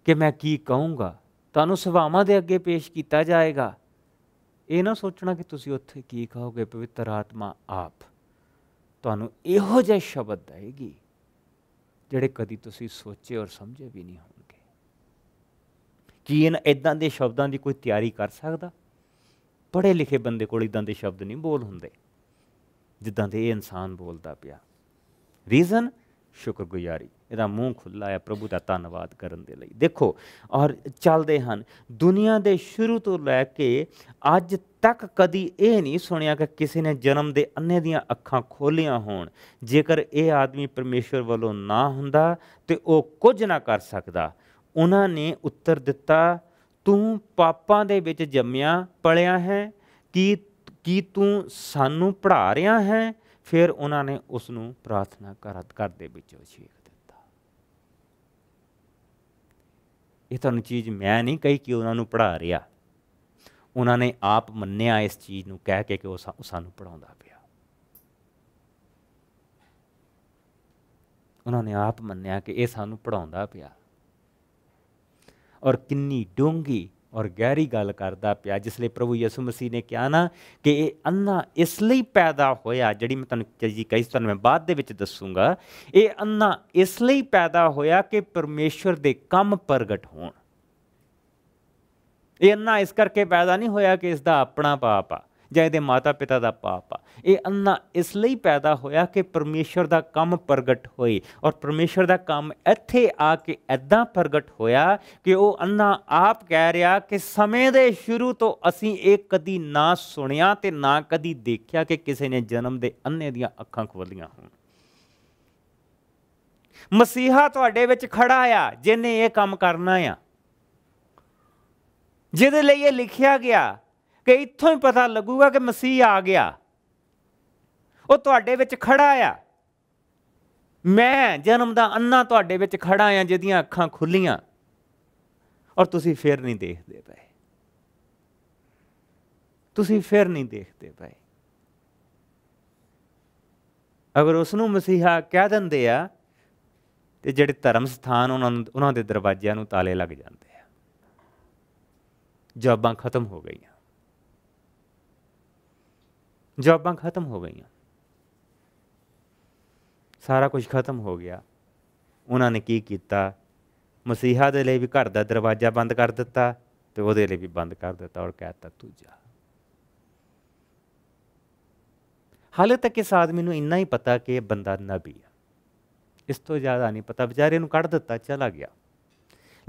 ਕਿ ਮੈਂ ਕੀ ਕਹੂੰਗਾ ਤੁਹਾਨੂੰ ਸੁਭਾਵਾਂ ਦੇ ਅੱਗੇ ਪੇਸ਼ ਕੀਤਾ ਜਾਏਗਾ ਇਹ ਨਾ ਸੋਚਣਾ ਕਿ ਤੁਸੀਂ ਉੱਥੇ ਕੀ ਕਹੋਗੇ ਪਵਿੱਤਰ ਆਤਮਾ ਆਪ ਤੁਹਾਨੂੰ ਇਹੋ ਜਿਹੇ ਸ਼ਬਦ ਦੇਗੀ ਜਿਹੜੇ ਕਦੀ ਤੁਸੀਂ ਸੋਚੇ ਔਰ ਸਮਝੇ ਵੀ ਨਹੀਂ ਹੋਣਗੇ ਕੀ ਇਹਨਾਂ ਇਦਾਂ ਦੇ ਸ਼ਬਦਾਂ ਦੀ ਕੋਈ ਤਿਆਰੀ ਕਰ ਸਕਦਾ ਪੜ੍ਹੇ ਲਿਖੇ ਬੰਦੇ ਕੋਲ ਇਦਾਂ ਦੇ ਸ਼ਬਦ ਨਹੀਂ ਬੋਲ ਹੁੰਦੇ ਜਿੱਦਾਂ ਦੇ ਇਹ ਇਨਸਾਨ ਬੋਲਦਾ ਪਿਆ ਰੀਜ਼ਨ ਸ਼ੁਕਰਗੁਜ਼ਾਰੀ ਇਹਦਾ ਮੂੰਹ ਖੁੱਲਾ ਹੈ ਪ੍ਰਭੂ ਦਾ ਧੰਨਵਾਦ ਕਰਨ ਦੇ ਲਈ ਦੇਖੋ ਔਰ ਚੱਲਦੇ ਹਨ ਦੁਨੀਆ ਦੇ ਸ਼ੁਰੂ ਤੋਂ ਲੈ ਕੇ ਅੱਜ ਤੱਕ ਕਦੀ ਇਹ ਨਹੀਂ ਸੁਣਿਆ ਕਿ ਕਿਸੇ ਨੇ ਜਨਮ ਦੇ ਅੰਨੇ ਦੀਆਂ ਅੱਖਾਂ ਖੋਲੀਆਂ ਹੋਣ ਜੇਕਰ ਇਹ ਆਦਮੀ ਪਰਮੇਸ਼ਵਰ ਵੱਲੋਂ ਨਾ ਹੁੰਦਾ ਤੇ ਉਹ ਕੁਝ ਨਾ ਕਰ ਸਕਦਾ ਉਹਨਾਂ ਨੇ ਉੱਤਰ ਦਿੱਤਾ ਤੂੰ ਪਾਪਾਂ ਦੇ ਵਿੱਚ ਜੰਮਿਆ ਪਲਿਆ ਹੈ ਕੀ ਕੀ ਤੂੰ ਸਾਨੂੰ ਪੜ੍ਹਾ ਰਿਹਾ ਹੈ ਫਿਰ ਉਹਨਾਂ ਨੇ ਉਸ ਨੂੰ ਪ੍ਰਾਰਥਨਾ ਕਰਤ ਘਰ ਦੇ ਵਿੱਚੋਂ ਛੇਕ ਦਿੱਤਾ ਇਹ ਤਾਂ ਚੀਜ਼ ਮੈਂ ਨਹੀਂ ਕਹੀ ਕਿ ਉਹਨਾਂ ਨੂੰ ਪੜ੍ਹਾ ਰਿਹਾ ਉਹਨਾਂ ਨੇ ਆਪ ਮੰਨਿਆ ਇਸ ਚੀਜ਼ ਨੂੰ ਕਹਿ ਕੇ ਕਿ ਉਹ ਸਾਨੂੰ ਪੜਾਉਂਦਾ ਪਿਆ ਉਹਨਾਂ ਨੇ ਆਪ ਮੰਨਿਆ ਕਿ ਇਹ ਸਾਨੂੰ ਪੜਾਉਂਦਾ ਪਿਆ ਔਰ ਕਿੰਨੀ ਡੂੰਗੀ ਔਰ ਗਹਿਰੀ ਗੱਲ ਕਰਦਾ ਪਿਆ ਜਿਸ ਲਈ ਪ੍ਰਭੂ ਯਿਸੂ ਮਸੀਹ ਨੇ ਕਿਹਾ ਨਾ ਕਿ ਇਹ ਅੰਨਾ ਇਸ ਲਈ ਪੈਦਾ ਹੋਇਆ ਜਿਹੜੀ ਮੈਂ ਤੁਹਾਨੂੰ ਜੀ ਕਹੀ ਤੁਹਾਨੂੰ ਮੈਂ ਬਾਅਦ ਦੇ ਵਿੱਚ ਦੱਸੂਗਾ ਇਹ ਅੰਨਾ ਇਸ ਲਈ ਪੈਦਾ ਹੋਇਆ ਕਿ ਪਰਮੇਸ਼ਵਰ ਦੇ ਕੰਮ ਪ੍ਰਗਟ ਹੋਣ ਇਹ ਅੰਨਾ ਇਸ ਕਰਕੇ ਪੈਦਾ ਨਹੀਂ ਹੋਇਆ ਕਿ ਇਸ ਦਾ ਆਪਣਾ ਪਾਪ ਆ ਜਾਂ ਇਹਦੇ ਮਾਤਾ-ਪਿਤਾ ਦਾ ਪਾਪ ਆ ਇਹ ਅੰਨਾ ਇਸ ਲਈ ਪੈਦਾ ਹੋਇਆ ਕਿ ਪਰਮੇਸ਼ਰ ਦਾ ਕੰਮ ਪ੍ਰਗਟ ਹੋਏ ਔਰ ਪਰਮੇਸ਼ਰ ਦਾ ਕੰਮ ਇੱਥੇ ਆ ਕੇ ਐਦਾਂ ਪ੍ਰਗਟ ਹੋਇਆ ਕਿ ਉਹ ਅੰਨਾ ਆਪ ਕਹਿ ਰਿਹਾ ਕਿ ਸਮੇਂ ਦੇ ਸ਼ੁਰੂ ਤੋਂ ਅਸੀਂ ਇਹ ਕਦੀ ਨਾ ਸੁਣਿਆ ਤੇ ਨਾ ਕਦੀ ਦੇਖਿਆ ਕਿ ਕਿਸੇ ਨੇ ਜਨਮ ਦੇ ਅੰਨੇ ਦੀਆਂ ਅੱਖਾਂ ਖੋਲੀਆਂ ਹੋਣ ਮਸੀਹਾ ਤੁਹਾਡੇ ਵਿੱਚ ਖੜਾ ਆ ਜਿਨੇ ਇਹ ਕੰਮ ਕਰਨਾ ਆ ਜਿਹਦੇ ਲਈ ਇਹ ਲਿਖਿਆ ਗਿਆ ਕਿ ਇੱਥੋਂ ਹੀ ਪਤਾ ਲੱਗੂਗਾ ਕਿ ਮਸੀਹ ਆ ਗਿਆ ਉਹ ਤੁਹਾਡੇ ਵਿੱਚ ਖੜਾ ਆ ਮੈਂ ਜਨਮ ਦਾ ਅੰਨਾ ਤੁਹਾਡੇ ਵਿੱਚ ਖੜਾ ਆ ਜਿਹਦੀਆਂ ਅੱਖਾਂ ਖੁੱਲੀਆਂ ਔਰ ਤੁਸੀਂ ਫੇਰ ਨਹੀਂ ਦੇਖਦੇ ਪਏ ਤੁਸੀਂ ਫੇਰ ਨਹੀਂ ਦੇਖਦੇ ਪਏ ਅਗਰ ਉਸ ਨੂੰ ਮਸੀਹਾ ਕਹਿ ਦਿੰਦੇ ਆ ਤੇ ਜਿਹੜੇ ਧਰਮ ਸਥਾਨ ਉਹਨਾਂ ਨੂੰ ਉਹਨਾਂ ਦੇ ਦਰਵਾਜ਼ਿਆਂ ਨੂੰ ਤਾਲੇ ਲੱਗ ਜਾਂਦੇ ਆ ਜਵਾਬਾਂ ਖਤਮ ਹੋ ਗਈਆਂ ਜੌਬਾਂ ਖਤਮ ਹੋ ਗਈਆਂ ਸਾਰਾ ਕੁਝ ਖਤਮ ਹੋ ਗਿਆ ਉਹਨਾਂ ਨੇ ਕੀ ਕੀਤਾ ਮਸੀਹਾ ਦੇ ਲਈ ਵੀ ਘਰ ਦਾ ਦਰਵਾਜ਼ਾ ਬੰਦ ਕਰ ਦਿੱਤਾ ਤੇ ਉਹਦੇ ਲਈ ਵੀ ਬੰਦ ਕਰ ਦਿੱਤਾ ਔਰ ਕਹਿਤਾ ਤੂੰ ਜਾ ਹਾਲੇ ਤੱਕ ਇਸ ਆਦਮੀ ਨੂੰ ਇੰਨਾ ਹੀ ਪਤਾ ਕਿ ਇਹ ਬੰਦਾ ਨਬੀ ਆ ਇਸ ਤੋਂ ਜ਼ਿਆਦਾ ਨਹੀਂ ਪਤਾ ਵਿਚਾਰੇ ਨੂੰ ਕੱਢ ਦਿੱਤਾ ਚਲਾ ਗਿਆ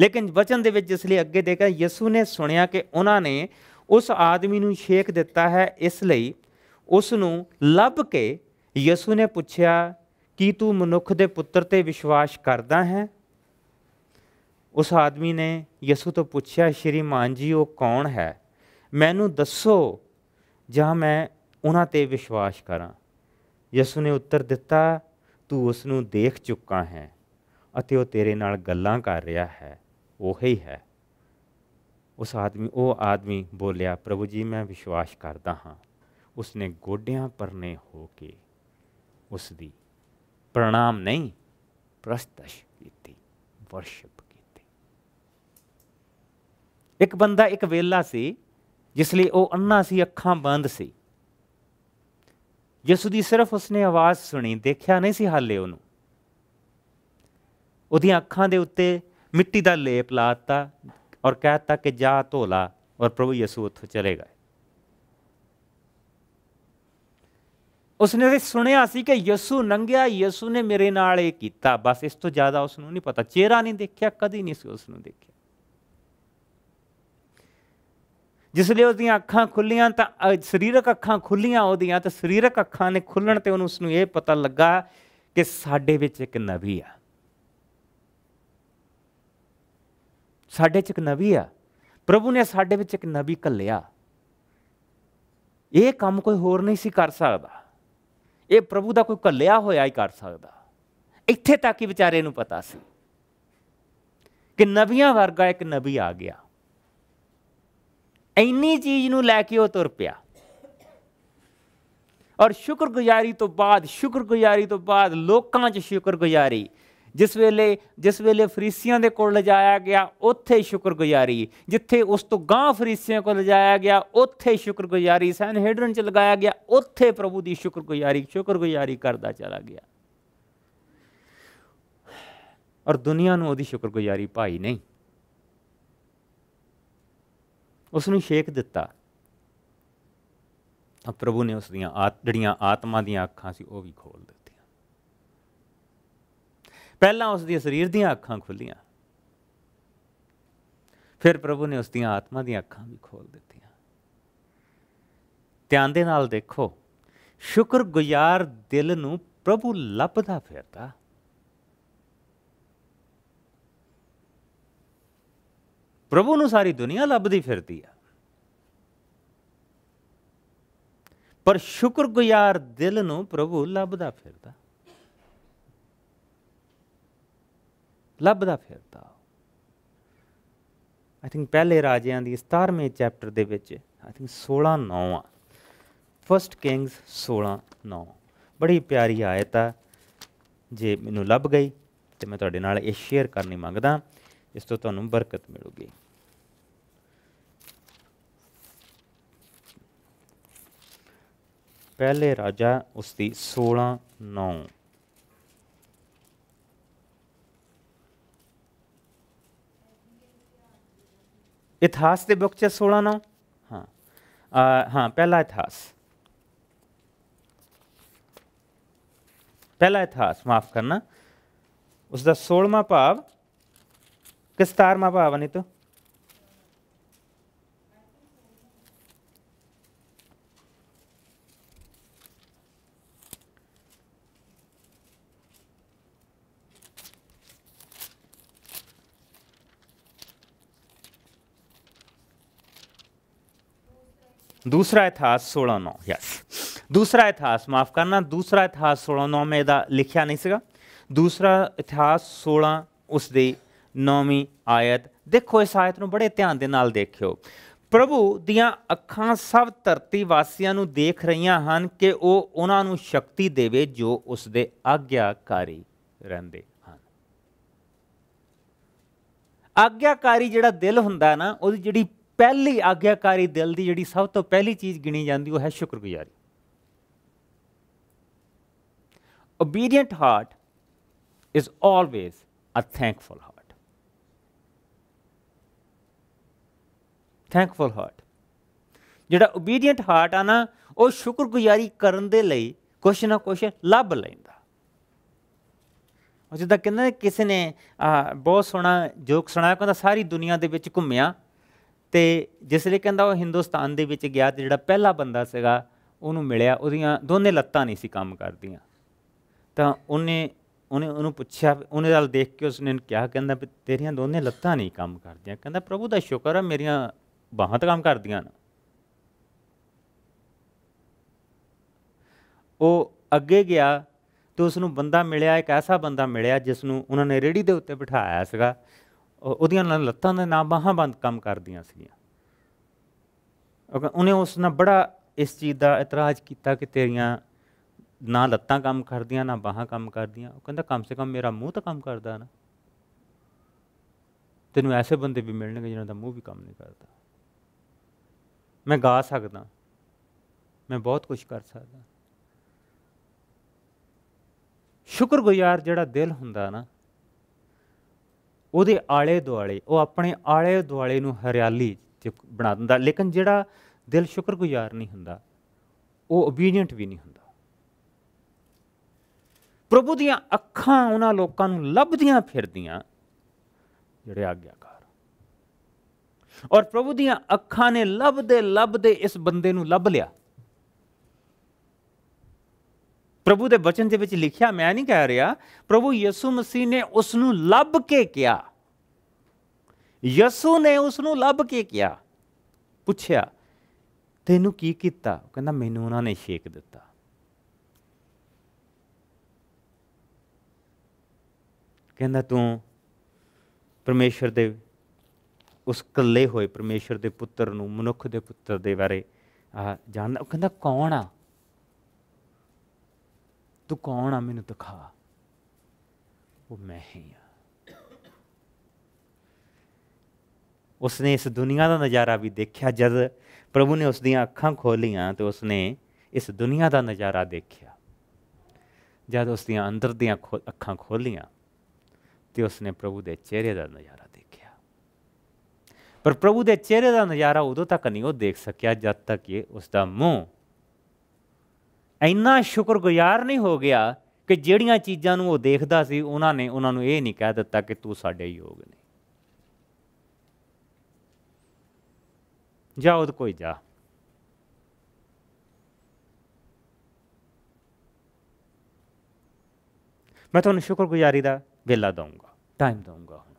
ਲੇਕਿਨ ਵਚਨ ਦੇ ਵਿੱਚ ਇਸ ਲਈ ਅੱਗੇ ਦੇਖਿਆ ਯਿਸੂ ਨੇ ਸੁਣਿਆ ਕਿ ਉਹਨਾਂ ਨੇ ਉਸ ਆਦਮੀ ਨੂੰ ਛੇਕ ਦਿੱਤਾ ਹੈ ਇਸ ਲਈ ਉਸ ਨੂੰ ਲੱਭ ਕੇ ਯਿਸੂ ਨੇ ਪੁੱਛਿਆ ਕੀ ਤੂੰ ਮਨੁੱਖ ਦੇ ਪੁੱਤਰ ਤੇ ਵਿਸ਼ਵਾਸ ਕਰਦਾ ਹੈ ਉਸ ਆਦਮੀ ਨੇ ਯਿਸੂ ਤੋਂ ਪੁੱਛਿਆ ਸ਼੍ਰੀਮਾਨ ਜੀ ਉਹ ਕੌਣ ਹੈ ਮੈਨੂੰ ਦੱਸੋ ਜਾਂ ਮੈਂ ਉਹਨਾਂ ਤੇ ਵਿਸ਼ਵਾਸ ਕਰਾਂ ਯਿਸੂ ਨੇ ਉੱਤਰ ਦਿੱਤਾ ਤੂੰ ਉਸ ਨੂੰ ਦੇਖ ਚੁੱਕਾ ਹੈ ਅਤੇ ਉਹ ਤੇਰੇ ਨਾਲ ਗੱਲਾਂ ਕਰ ਰਿਹਾ ਹੈ ਉਹੀ ਹੈ ਉਸ ਆਦਮੀ ਉਹ ਆਦਮੀ ਬੋਲਿਆ ਪ੍ਰਭੂ ਜੀ ਮੈਂ ਵਿਸ਼ਵਾਸ ਕਰਦਾ ਹਾਂ ਉਸਨੇ ਗੋਡਿਆਂ ਪਰਨੇ ਹੋ ਕੇ ਉਸ ਦੀ ਪ੍ਰਣਾਮ ਨਹੀਂ ਪ੍ਰਸਤਸ਼ ਕੀਤੀ ਵਰਸ਼ਿਪ ਕੀਤੀ ਇੱਕ ਬੰਦਾ ਇੱਕ ਵੇਲਾ ਸੀ ਜਿਸ ਲਈ ਉਹ ਅੰਨਾ ਸੀ ਅੱਖਾਂ ਬੰਦ ਸੀ ਯਿਸੂ ਦੀ ਸਿਰਫ ਉਸਨੇ ਆਵਾਜ਼ ਸੁਣੀ ਦੇਖਿਆ ਨਹੀਂ ਸੀ ਹਾਲੇ ਉਹਨੂੰ ਉਹਦੀਆਂ ਅੱਖਾਂ ਦੇ ਉੱਤੇ ਮਿੱਟੀ ਦਾ ਲੇਪ ਲਾਤਾ ਔਰ ਕਹਿਤਾ ਕਿ ਜਾ ਧੋਲਾ ਔਰ ਪ੍ਰਭੂ ਯਿਸੂ ਉੱਥੋਂ ਚਲੇ ਗਏ ਉਸਨੇ ਸੁਣਿਆ ਸੀ ਕਿ ਯਸੂ ਨੰਗਿਆ ਯਸੂ ਨੇ ਮੇਰੇ ਨਾਲ ਇਹ ਕੀਤਾ ਬਸ ਇਸ ਤੋਂ ਜ਼ਿਆਦਾ ਉਸ ਨੂੰ ਨਹੀਂ ਪਤਾ ਚਿਹਰਾ ਨਹੀਂ ਦੇਖਿਆ ਕਦੀ ਨਹੀਂ ਸੀ ਉਸ ਨੂੰ ਦੇਖਿਆ ਜਿਸ ਲਈ ਉਹਦੀਆਂ ਅੱਖਾਂ ਖੁੱਲੀਆਂ ਤਾਂ ਸਰੀਰਕ ਅੱਖਾਂ ਖੁੱਲੀਆਂ ਉਹਦੀਆਂ ਤਾਂ ਸਰੀਰਕ ਅੱਖਾਂ ਨੇ ਖੁੱਲਣ ਤੇ ਉਹਨੂੰ ਉਸ ਨੂੰ ਇਹ ਪਤਾ ਲੱਗਾ ਕਿ ਸਾਡੇ ਵਿੱਚ ਇੱਕ ਨਵੀ ਆ ਸਾਡੇ 'ਚ ਇੱਕ ਨਵੀ ਆ ਪ੍ਰਭੂ ਨੇ ਸਾਡੇ ਵਿੱਚ ਇੱਕ ਨਵੀ ਕੱਲਿਆ ਇਹ ਕੰਮ ਕੋਈ ਹੋਰ ਨਹੀਂ ਸੀ ਕਰ ਸਕਦਾ ਇਹ ਪ੍ਰਭੂ ਦਾ ਕੋਈ ਕੱਲਿਆ ਹੋਇਆ ਹੀ ਕਰ ਸਕਦਾ ਇੱਥੇ ਤੱਕ ਹੀ ਵਿਚਾਰੇ ਨੂੰ ਪਤਾ ਸੀ ਕਿ ਨਵੀਆਂ ਵਰਗਾ ਇੱਕ ਨਬੀ ਆ ਗਿਆ ਇੰਨੀ ਚੀਜ਼ ਨੂੰ ਲੈ ਕੇ ਉਹ ਤੁਰ ਪਿਆ ਔਰ ਸ਼ੁਕਰਗੁਜ਼ਾਰੀ ਤੋਂ ਬਾਅਦ ਸ਼ੁਕਰਗੁਜ਼ਾਰੀ ਤੋਂ ਬਾਅਦ ਲੋਕਾਂ 'ਚ ਸ਼ੁਕਰਗੁਜ਼ਾਰੀ ਜਿਸ ਵੇਲੇ ਜਿਸ ਵੇਲੇ ਫਰੀਸੀਆਂ ਦੇ ਕੋਲ ਲਜਾਇਆ ਗਿਆ ਉੱਥੇ ਸ਼ੁਕਰਗੁਜ਼ਾਰੀ ਜਿੱਥੇ ਉਸ ਤੋਂ ਗਾਂ ਫਰੀਸੀਆਂ ਕੋਲ ਲਜਾਇਆ ਗਿਆ ਉੱਥੇ ਸ਼ੁਕਰਗੁਜ਼ਾਰੀ ਸੈਨਹੇਡਰਨ ਚ ਲਗਾਇਆ ਗਿਆ ਉੱਥੇ ਪ੍ਰਭੂ ਦੀ ਸ਼ੁਕਰਗੁਜ਼ਾਰੀ ਸ਼ੁਕਰਗੁਜ਼ਾਰੀ ਕਰਦਾ ਚਲਾ ਗਿਆ ਔਰ ਦੁਨੀਆ ਨੂੰ ਉਹਦੀ ਸ਼ੁਕਰਗੁਜ਼ਾਰੀ ਭਾਈ ਨਹੀਂ ਉਸ ਨੂੰ ਸ਼ੇਖ ਦਿੱਤਾ ਤਾਂ ਪ੍ਰਭੂ ਨੇ ਉਸ ਦੀਆਂ ਜਿਹੜੀਆਂ ਆਤਮਾ ਦੀਆਂ ਅੱਖਾਂ ਸੀ ਉਹ ਵੀ ਖੋਲ੍ਹ ਦਿੱਤੀਆਂ ਪਹਿਲਾਂ ਉਸ ਦੀ ਸਰੀਰ ਦੀਆਂ ਅੱਖਾਂ ਖੁੱਲੀਆਂ ਫਿਰ ਪ੍ਰਭੂ ਨੇ ਉਸ ਦੀਆਂ ਆਤਮਾ ਦੀਆਂ ਅੱਖਾਂ ਵੀ ਖੋਲ ਦਿੱਤੀਆਂ ਧਿਆਨ ਦੇ ਨਾਲ ਦੇਖੋ ਸ਼ੁਕਰਗੁਜ਼ਾਰ ਦਿਲ ਨੂੰ ਪ੍ਰਭੂ ਲੱਭਦਾ ਫਿਰਦਾ ਪ੍ਰਭੂ ਨੂੰ ਸਾਰੀ ਦੁਨੀਆ ਲੱਭਦੀ ਫਿਰਦੀ ਆ ਪਰ ਸ਼ੁਕਰਗੁਜ਼ਾਰ ਦਿਲ ਨੂੰ ਪ੍ਰਭੂ ਲੱਭਦਾ ਫਿਰਦਾ ਲੱਭਦਾ ਫਿਰਦਾ ਆਈ ਥਿੰਕ ਪਹਿਲੇ ਰਾਜਿਆਂ ਦੀ 17ਵੇਂ ਚੈਪਟਰ ਦੇ ਵਿੱਚ ਆਈ ਥਿੰਕ 16 9 ਆ ਫਰਸਟ ਕਿੰਗਸ 16 9 ਬੜੀ ਪਿਆਰੀ ਆਇਤ ਆ ਜੇ ਮੈਨੂੰ ਲੱਭ ਗਈ ਤੇ ਮੈਂ ਤੁਹਾਡੇ ਨਾਲ ਇਹ ਸ਼ੇਅਰ ਕਰਨੀ ਮੰਗਦਾ ਇਸ ਤੋਂ ਤੁਹਾਨੂੰ ਬਰਕਤ ਮਿਲੂਗੀ ਪਹਿਲੇ ਰਾਜਾ ਉਸ ਦੀ 16 9 ਇਤਿਹਾਸ ਦੇ ਬੁੱਕ ਚ 16 ਨਾ ਹਾਂ ਹਾਂ ਪਹਿਲਾ ਇਤਿਹਾਸ ਪਹਿਲਾ ਇਤਿਹਾਸ ਮਾਫ ਕਰਨਾ ਉਸ ਦਾ 16ਵਾਂ ਭਾਵ ਕਿਸ 17ਵਾਂ ਭਾਵ ਨਹੀਂ ਤੋ ਦੂਸਰਾ ਇਤਿਹਾਸ 169 ਯੈਸ ਦੂਸਰਾ ਇਤਿਹਾਸ ਮਾਫ ਕਰਨਾ ਦੂਸਰਾ ਇਤਿਹਾਸ 169 ਮੈਂ ਇਹਦਾ ਲਿਖਿਆ ਨਹੀਂ ਸੀਗਾ ਦੂਸਰਾ ਇਤਿਹਾਸ 16 ਉਸ ਦੀ 9ਵੀਂ ਆਇਤ ਦੇਖੋ ਇਸ ਆਇਤ ਨੂੰ ਬੜੇ ਧਿਆਨ ਦੇ ਨਾਲ ਦੇਖਿਓ ਪ੍ਰਭੂ ਦੀਆਂ ਅੱਖਾਂ ਸਭ ਧਰਤੀ ਵਾਸੀਆਂ ਨੂੰ ਦੇਖ ਰਹੀਆਂ ਹਨ ਕਿ ਉਹ ਉਹਨਾਂ ਨੂੰ ਸ਼ਕਤੀ ਦੇਵੇ ਜੋ ਉਸ ਦੇ ਆਗਿਆਕਾਰੀ ਰਹਿੰਦੇ ਹਨ ਆਗਿਆਕਾਰੀ ਜਿਹੜਾ ਦਿਲ ਹੁੰਦਾ ਨਾ ਉਹਦੀ ਜਿਹੜੀ ਪਹਿਲੀ ਆਗਿਆਕਾਰੀ ਦਿਲ ਦੀ ਜਿਹੜੀ ਸਭ ਤੋਂ ਪਹਿਲੀ ਚੀਜ਼ ਗਿਣੀ ਜਾਂਦੀ ਉਹ ਹੈ ਸ਼ੁਕਰਗੁਜ਼ਾਰੀ obedient heart is always a thankful heart thankful heart ਜਿਹੜਾ obedient heart ਆ ਨਾ ਉਹ ਸ਼ੁਕਰਗੁਜ਼ਾਰੀ ਕਰਨ ਦੇ ਲਈ ਕੁਛ ਨਾ ਕੁਛ ਲੱਭ ਲੈਂਦਾ ਉਹ ਜਿੱਦਾਂ ਕਹਿੰਦਾ ਕਿਸੇ ਨੇ ਬਹੁਤ ਸੋਹਣਾ ਜੋਕ ਸੁਣਾਇਆ ਕਹਿੰਦਾ ਸਾਰੀ ਦੁਨੀਆ ਦੇ ਵਿੱਚ ਘੁੰਮਿਆ ਤੇ ਜਿਸ ਲਈ ਕਹਿੰਦਾ ਉਹ ਹਿੰਦੁਸਤਾਨ ਦੇ ਵਿੱਚ ਗਿਆ ਤੇ ਜਿਹੜਾ ਪਹਿਲਾ ਬੰਦਾ ਸੀਗਾ ਉਹਨੂੰ ਮਿਲਿਆ ਉਹਦੀਆਂ ਦੋਨੇ ਲੱਤਾਂ ਨਹੀਂ ਸੀ ਕੰਮ ਕਰਦੀਆਂ ਤਾਂ ਉਹਨੇ ਉਹਨੇ ਉਹਨੂੰ ਪੁੱਛਿਆ ਉਹਨੇ ਨਾਲ ਦੇਖ ਕੇ ਉਸਨੇ ਕਿਹਾ ਕਹਿੰਦਾ ਤੇਰੀਆਂ ਦੋਨੇ ਲੱਤਾਂ ਨਹੀਂ ਕੰਮ ਕਰਦੀਆਂ ਕਹਿੰਦਾ ਪ੍ਰਭੂ ਦਾ ਸ਼ੁਕਰ ਹੈ ਮੇਰੀਆਂ ਬਾਹਾਂ ਤਾਂ ਕੰਮ ਕਰਦੀਆਂ ਨੇ ਉਹ ਅੱਗੇ ਗਿਆ ਤੇ ਉਸ ਨੂੰ ਬੰਦਾ ਮਿਲਿਆ ਇੱਕ ਐਸਾ ਬੰਦਾ ਮਿਲਿਆ ਜਿਸ ਨੂੰ ਉਹਨਾਂ ਨੇ ਰੇੜੀ ਦੇ ਉੱਤੇ ਬਿਠਾਇਆ ਸੀਗਾ ਉਹਦੀਆਂ ਨਾਲ ਲੱਤਾਂ ਦੇ ਨਾ ਬਾਹਾਂ ਬੰਦ ਕੰਮ ਕਰਦੀਆਂ ਸੀਗੀਆਂ ਉਹਨੇ ਉਸ ਨਾਲ ਬੜਾ ਇਸ ਚੀਜ਼ ਦਾ ਇਤਰਾਜ਼ ਕੀਤਾ ਕਿ ਤੇਰੀਆਂ ਨਾ ਲੱਤਾਂ ਕੰਮ ਕਰਦੀਆਂ ਨਾ ਬਾਹਾਂ ਕੰਮ ਕਰਦੀਆਂ ਉਹ ਕਹਿੰਦਾ ਕਮ ਸੇ ਕਮ ਮੇਰਾ ਮੂੰਹ ਤਾਂ ਕੰਮ ਕਰਦਾ ਨਾ ਤੈਨੂੰ ਐਸੇ ਬੰਦੇ ਵੀ ਮਿਲਣਗੇ ਜਿਨ੍ਹਾਂ ਦਾ ਮੂੰਹ ਵੀ ਕੰਮ ਨਹੀਂ ਕਰਦਾ ਮੈਂ ਗਾ ਸਕਦਾ ਮੈਂ ਬਹੁਤ ਕੁਝ ਕਰ ਸਕਦਾ ਸ਼ੁਕਰਗੁਜ਼ਾਰ ਜਿਹੜਾ ਦਿਲ ਹੁੰਦਾ ਨਾ ਉਹਦੇ ਆਲੇ ਦੁਆਲੇ ਉਹ ਆਪਣੇ ਆਲੇ ਦੁਆਲੇ ਨੂੰ ਹਰਿਆਲੀ ਬਣਾ ਦਿੰਦਾ ਲੇਕਿਨ ਜਿਹੜਾ ਦਿਲ ਸ਼ੁਕਰਗੁਜ਼ਾਰ ਨਹੀਂ ਹੁੰਦਾ ਉਹ ਓਬੀਡੀਐਂਟ ਵੀ ਨਹੀਂ ਹੁੰਦਾ ਪ੍ਰਭੂ ਦੀਆਂ ਅੱਖਾਂ ਉਹਨਾਂ ਲੋਕਾਂ ਨੂੰ ਲੱਭਦੀਆਂ ਫਿਰਦੀਆਂ ਜਿਹੜੇ ਆਗਿਆਕਾਰ ਔਰ ਪ੍ਰਭੂ ਦੀਆਂ ਅੱਖਾਂ ਨੇ ਲੱਭਦੇ ਲੱਭਦੇ ਇਸ ਬੰਦੇ ਨੂੰ ਲੱਭ ਲਿਆ ਪ੍ਰਭੂ ਦੇ ਬਚਨ ਦੇ ਵਿੱਚ ਲਿਖਿਆ ਮੈਂ ਨਹੀਂ ਕਹਿ ਰਿਹਾ ਪ੍ਰਭੂ ਯਿਸੂ ਮਸੀਹ ਨੇ ਉਸ ਨੂੰ ਲੱਭ ਕੇ ਕਿਹਾ ਯਿਸੂ ਨੇ ਉਸ ਨੂੰ ਲੱਭ ਕੇ ਕਿਹਾ ਪੁੱਛਿਆ ਤੈਨੂੰ ਕੀ ਕੀਤਾ ਉਹ ਕਹਿੰਦਾ ਮੈਨੂੰ ਉਹਨਾਂ ਨੇ ਛੇਕ ਦਿੱਤਾ ਕਹਿੰਦਾ ਤੂੰ ਪਰਮੇਸ਼ਰ ਦੇ ਉਸ ਕੱਲੇ ਹੋਏ ਪਰਮੇਸ਼ਰ ਦੇ ਪੁੱਤਰ ਨੂੰ ਮਨੁੱਖ ਦੇ ਪੁੱਤਰ ਦੇ ਬਾਰੇ ਆ ਜਾਣਦਾ ਉਹ ਕਹਿੰਦਾ ਕੌਣ ਆ ਤੂੰ ਕੌਣ ਆ ਮੈਨੂੰ ਦਿਖਾ ਉਹ ਮੈਂ ਹੀ ਆ ਉਸਨੇ ਇਸ ਦੁਨੀਆ ਦਾ ਨਜ਼ਾਰਾ ਵੀ ਦੇਖਿਆ ਜਦ ਪ੍ਰਭੂ ਨੇ ਉਸ ਦੀਆਂ ਅੱਖਾਂ ਖੋਲੀਆਂ ਤੇ ਉਸਨੇ ਇਸ ਦੁਨੀਆ ਦਾ ਨਜ਼ਾਰਾ ਦੇਖਿਆ ਜਦ ਉਸ ਦੀਆਂ ਅੰਦਰ ਦੀਆਂ ਅੱਖਾਂ ਖੋਲੀਆਂ ਤੇ ਉਸਨੇ ਪ੍ਰਭੂ ਦੇ ਚਿਹਰੇ ਦਾ ਨਜ਼ਾਰਾ ਦੇਖਿਆ ਪਰ ਪ੍ਰਭੂ ਦੇ ਚਿਹਰੇ ਦਾ ਨਜ਼ਾਰਾ ਉਦੋਂ ਤੱਕ ਨਹੀਂ ਉਹ ਦੇਖ ਸਕਿਆ ਜਦ ਤੱਕ ਇਹ ਉਸ ਦਾ ਮੂੰਹ ਇੰਨਾ ਸ਼ੁਕਰਗੁਜ਼ਾਰ ਨਹੀਂ ਹੋ ਗਿਆ ਕਿ ਜਿਹੜੀਆਂ ਚੀਜ਼ਾਂ ਨੂੰ ਉਹ ਦੇਖਦਾ ਸੀ ਉਹਨਾਂ ਨੇ ਉਹਨਾਂ ਨੂੰ ਇਹ ਨਹੀਂ ਕਹਿ ਦਿੱਤਾ ਕਿ ਤੂੰ ਸਾਡੇ ਯੋਗ ਨਹੀਂ ਜਾ ਉਹਦ ਕੋਈ ਜਾ ਮੈਂ ਤੁਹਾਨੂੰ ਸ਼ੁਕਰਗੁਜ਼ਾਰੀ ਦਾ ਵੇਲਾ ਦਊਂਗਾ ਟਾਈਮ ਦਊਂਗਾ ਹੁਣ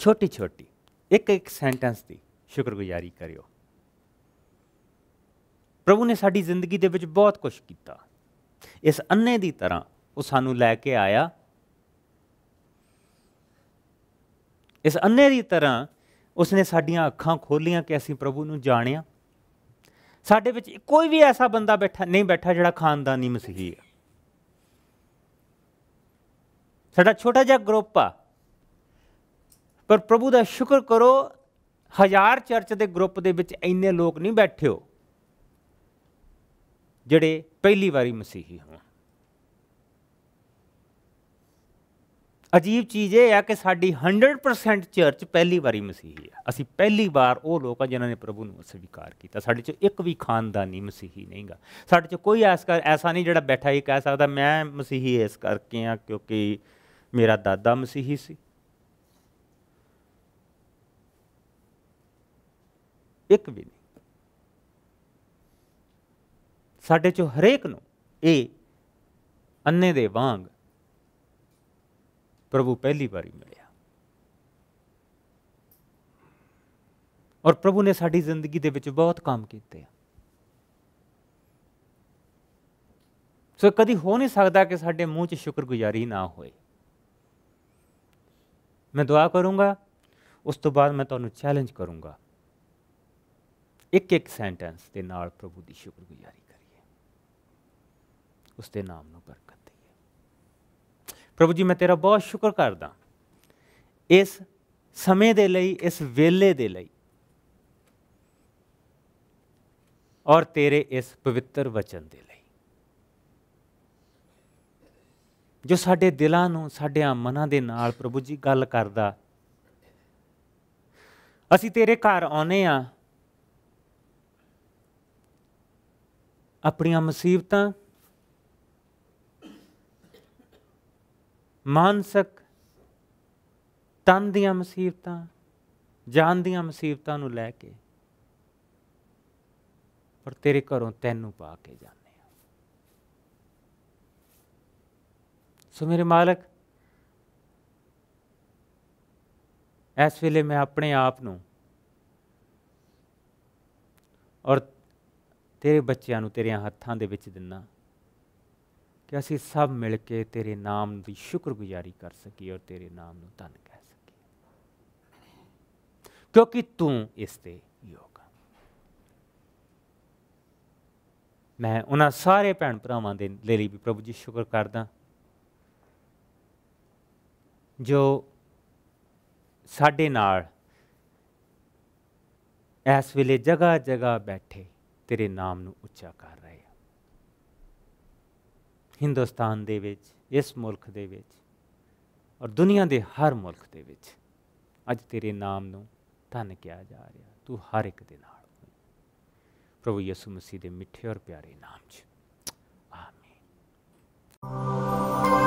ਛੋਟੀ ਛੋਟੀ ਇੱਕ ਇੱਕ ਸੈਂਟੈਂਸ ਦੀ ਸ਼ੁਕਰਗੁਜ਼ਾਰੀ ਕਰਿਓ ਪ੍ਰਭੂ ਨੇ ਸਾਡੀ ਜ਼ਿੰਦਗੀ ਦੇ ਵਿੱਚ ਬਹੁਤ ਕੁਝ ਕੀਤਾ ਇਸ ਅੰਨੇ ਦੀ ਤਰ੍ਹਾਂ ਉਹ ਸਾਨੂੰ ਲੈ ਕੇ ਆਇਆ ਇਸ ਅੰਨੇ ਦੀ ਤਰ੍ਹਾਂ ਉਸਨੇ ਸਾਡੀਆਂ ਅੱਖਾਂ ਖੋਲੀਆਂ ਕਿ ਅਸੀਂ ਪ੍ਰਭੂ ਨੂੰ ਜਾਣਿਆ ਸਾਡੇ ਵਿੱਚ ਕੋਈ ਵੀ ਐਸਾ ਬੰਦਾ ਬੈਠਾ ਨਹੀਂ ਬੈਠਾ ਜਿਹੜਾ ਖਾਨਦਾਨੀ ਮਸੀਹੀ ਹੈ ਸਾਡਾ ਛੋਟਾ ਜਿਹਾ ਗਰੁੱਪ ਆ ਪਰ ਪ੍ਰਭੂ ਦਾ ਸ਼ੁਕਰ ਕਰੋ ਹਜ਼ਾਰ ਚਰਚ ਦੇ ਗਰੁੱਪ ਦੇ ਵਿੱਚ ਇੰਨੇ ਲੋਕ ਨਹੀਂ ਬੈਠੇ ਹੋ ਜਿਹੜੇ ਪਹਿਲੀ ਵਾਰੀ ਮਸੀਹੀ ਹੋਣ ਅਜੀਬ ਚੀਜ਼ ਇਹ ਆ ਕਿ ਸਾਡੀ 100% ਚਰਚ ਪਹਿਲੀ ਵਾਰੀ ਮਸੀਹੀ ਆ ਅਸੀਂ ਪਹਿਲੀ ਵਾਰ ਉਹ ਲੋਕ ਆ ਜਿਨ੍ਹਾਂ ਨੇ ਪ੍ਰਭੂ ਨੂੰ ਸਵੀਕਾਰ ਕੀਤਾ ਸਾਡੇ ਚ ਇੱਕ ਵੀ ਖਾਨਦਾਨੀ ਮਸੀਹੀ ਨਹੀਂਗਾ ਸਾਡੇ ਚ ਕੋਈ ਐਸਾ ਐਸਾ ਨਹੀਂ ਜਿਹੜਾ ਬੈਠਾ ਹੀ ਕਹਿ ਸਕਦਾ ਮੈਂ ਮਸੀਹੀ ਇਸ ਕਰਕੇ ਆ ਕਿਉਂਕਿ ਮੇਰਾ ਦਾਦਾ ਮਸੀਹੀ ਸੀ ਇੱਕ ਵੀ ਸਾਡੇ ਚੋਂ ਹਰੇਕ ਨੂੰ ਇਹ ਅੰਨੇ ਦੇ ਵਾਂਗ ਪ੍ਰਭੂ ਪਹਿਲੀ ਵਾਰੀ ਮਿਲਿਆ ਔਰ ਪ੍ਰਭੂ ਨੇ ਸਾਡੀ ਜ਼ਿੰਦਗੀ ਦੇ ਵਿੱਚ ਬਹੁਤ ਕੰਮ ਕੀਤੇ ਆ ਸੋ ਕਦੀ ਹੋ ਨਹੀਂ ਸਕਦਾ ਕਿ ਸਾਡੇ ਮੂੰਹ 'ਚ ਸ਼ੁਕਰਗੁਜ਼ਾਰੀ ਨਾ ਹੋਏ ਮੈਂ ਦੁਆ ਕਰੂੰਗਾ ਉਸ ਤੋਂ ਬਾਅਦ ਮੈਂ ਤੁਹਾਨੂੰ ਚੈਲੰਜ ਕਰੂੰਗਾ ਇੱਕ ਇੱਕ ਸੈਂਟੈਂਸ ਦੇ ਨਾਲ ਪ੍ਰਭੂ ਦੀ ਸ਼ੁਕਰਗੁਜ਼ਾਰੀ ਉਸ ਦੇ ਨਾਮ ਨੂੰ ਬਰਕਤ ਦਈਏ ਪ੍ਰਭੂ ਜੀ ਮੈਂ ਤੇਰਾ ਬਹੁਤ ਸ਼ੁਕਰ ਕਰਦਾ ਇਸ ਸਮੇਂ ਦੇ ਲਈ ਇਸ ਵੇਲੇ ਦੇ ਲਈ ਔਰ ਤੇਰੇ ਇਸ ਪਵਿੱਤਰ ਵਚਨ ਦੇ ਲਈ ਜੋ ਸਾਡੇ ਦਿਲਾਂ ਨੂੰ ਸਾਡੇ ਮਨਾਂ ਦੇ ਨਾਲ ਪ੍ਰਭੂ ਜੀ ਗੱਲ ਕਰਦਾ ਅਸੀਂ ਤੇਰੇ ਘਰ ਆਉਨੇ ਆ ਆਪਣੀਆਂ ਮੁਸੀਬਤਾਂ ਮਾਨਸਿਕ ਤਨ ਦੀਆਂ ਮੁਸੀਬਤਾਂ ਜਾਨ ਦੀਆਂ ਮੁਸੀਬਤਾਂ ਨੂੰ ਲੈ ਕੇ ਪਰ ਤੇਰੇ ਘਰੋਂ ਤੈਨੂੰ ਪਾ ਕੇ ਜਾਂਦੇ ਆ ਸੋ ਮੇਰੇ ਮਾਲਕ ਇਸ ਵੇਲੇ ਮੈਂ ਆਪਣੇ ਆਪ ਨੂੰ ਔਰ ਤੇਰੇ ਬੱਚਿਆਂ ਨੂੰ ਤੇਰੇ ਹੱਥਾਂ ਦੇ ਵਿੱਚ ਦਿੰਨਾ ਕਿ ਅਸੀਂ ਸਭ ਮਿਲ ਕੇ ਤੇਰੇ ਨਾਮ ਦੀ ਸ਼ੁਕਰਗੁਜ਼ਾਰੀ ਕਰ ਸਕੀਏ ਔਰ ਤੇਰੇ ਨਾਮ ਨੂੰ ਧੰਨ ਕਹਿ ਸਕੀਏ ਕਿਉਂਕਿ ਤੂੰ ਇਸ ਤੇ ਯੋਗ ਮੈਂ ਉਹਨਾਂ ਸਾਰੇ ਭੈਣ ਭਰਾਵਾਂ ਦੇ ਲਈ ਵੀ ਪ੍ਰਭੂ ਜੀ ਸ਼ੁਕਰ ਕਰਦਾ ਜੋ ਸਾਡੇ ਨਾਲ ਇਸ ਵੇਲੇ ਜਗ੍ਹਾ ਜਗ੍ਹਾ ਬੈਠੇ ਤੇਰੇ ਨਾਮ ਨੂੰ ਉੱਚਾ ਕਰ ਹਿੰਦੁਸਤਾਨ ਦੇ ਵਿੱਚ ਇਸ ਮੁਲਕ ਦੇ ਵਿੱਚ ਔਰ ਦੁਨੀਆ ਦੇ ਹਰ ਮੁਲਕ ਦੇ ਵਿੱਚ ਅੱਜ ਤੇਰੇ ਨਾਮ ਨੂੰ ਧੰਨ ਕਿਹਾ ਜਾ ਰਿਹਾ ਤੂੰ ਹਰ ਇੱਕ ਦੇ ਨਾਲ ਪ੍ਰਭੂ ਯਿਸੂ ਮਸੀਹ ਦੇ ਮਿੱਠੇ ਔਰ ਪਿਆਰੇ ਨਾਮ 'ਚ ਆਮੀਨ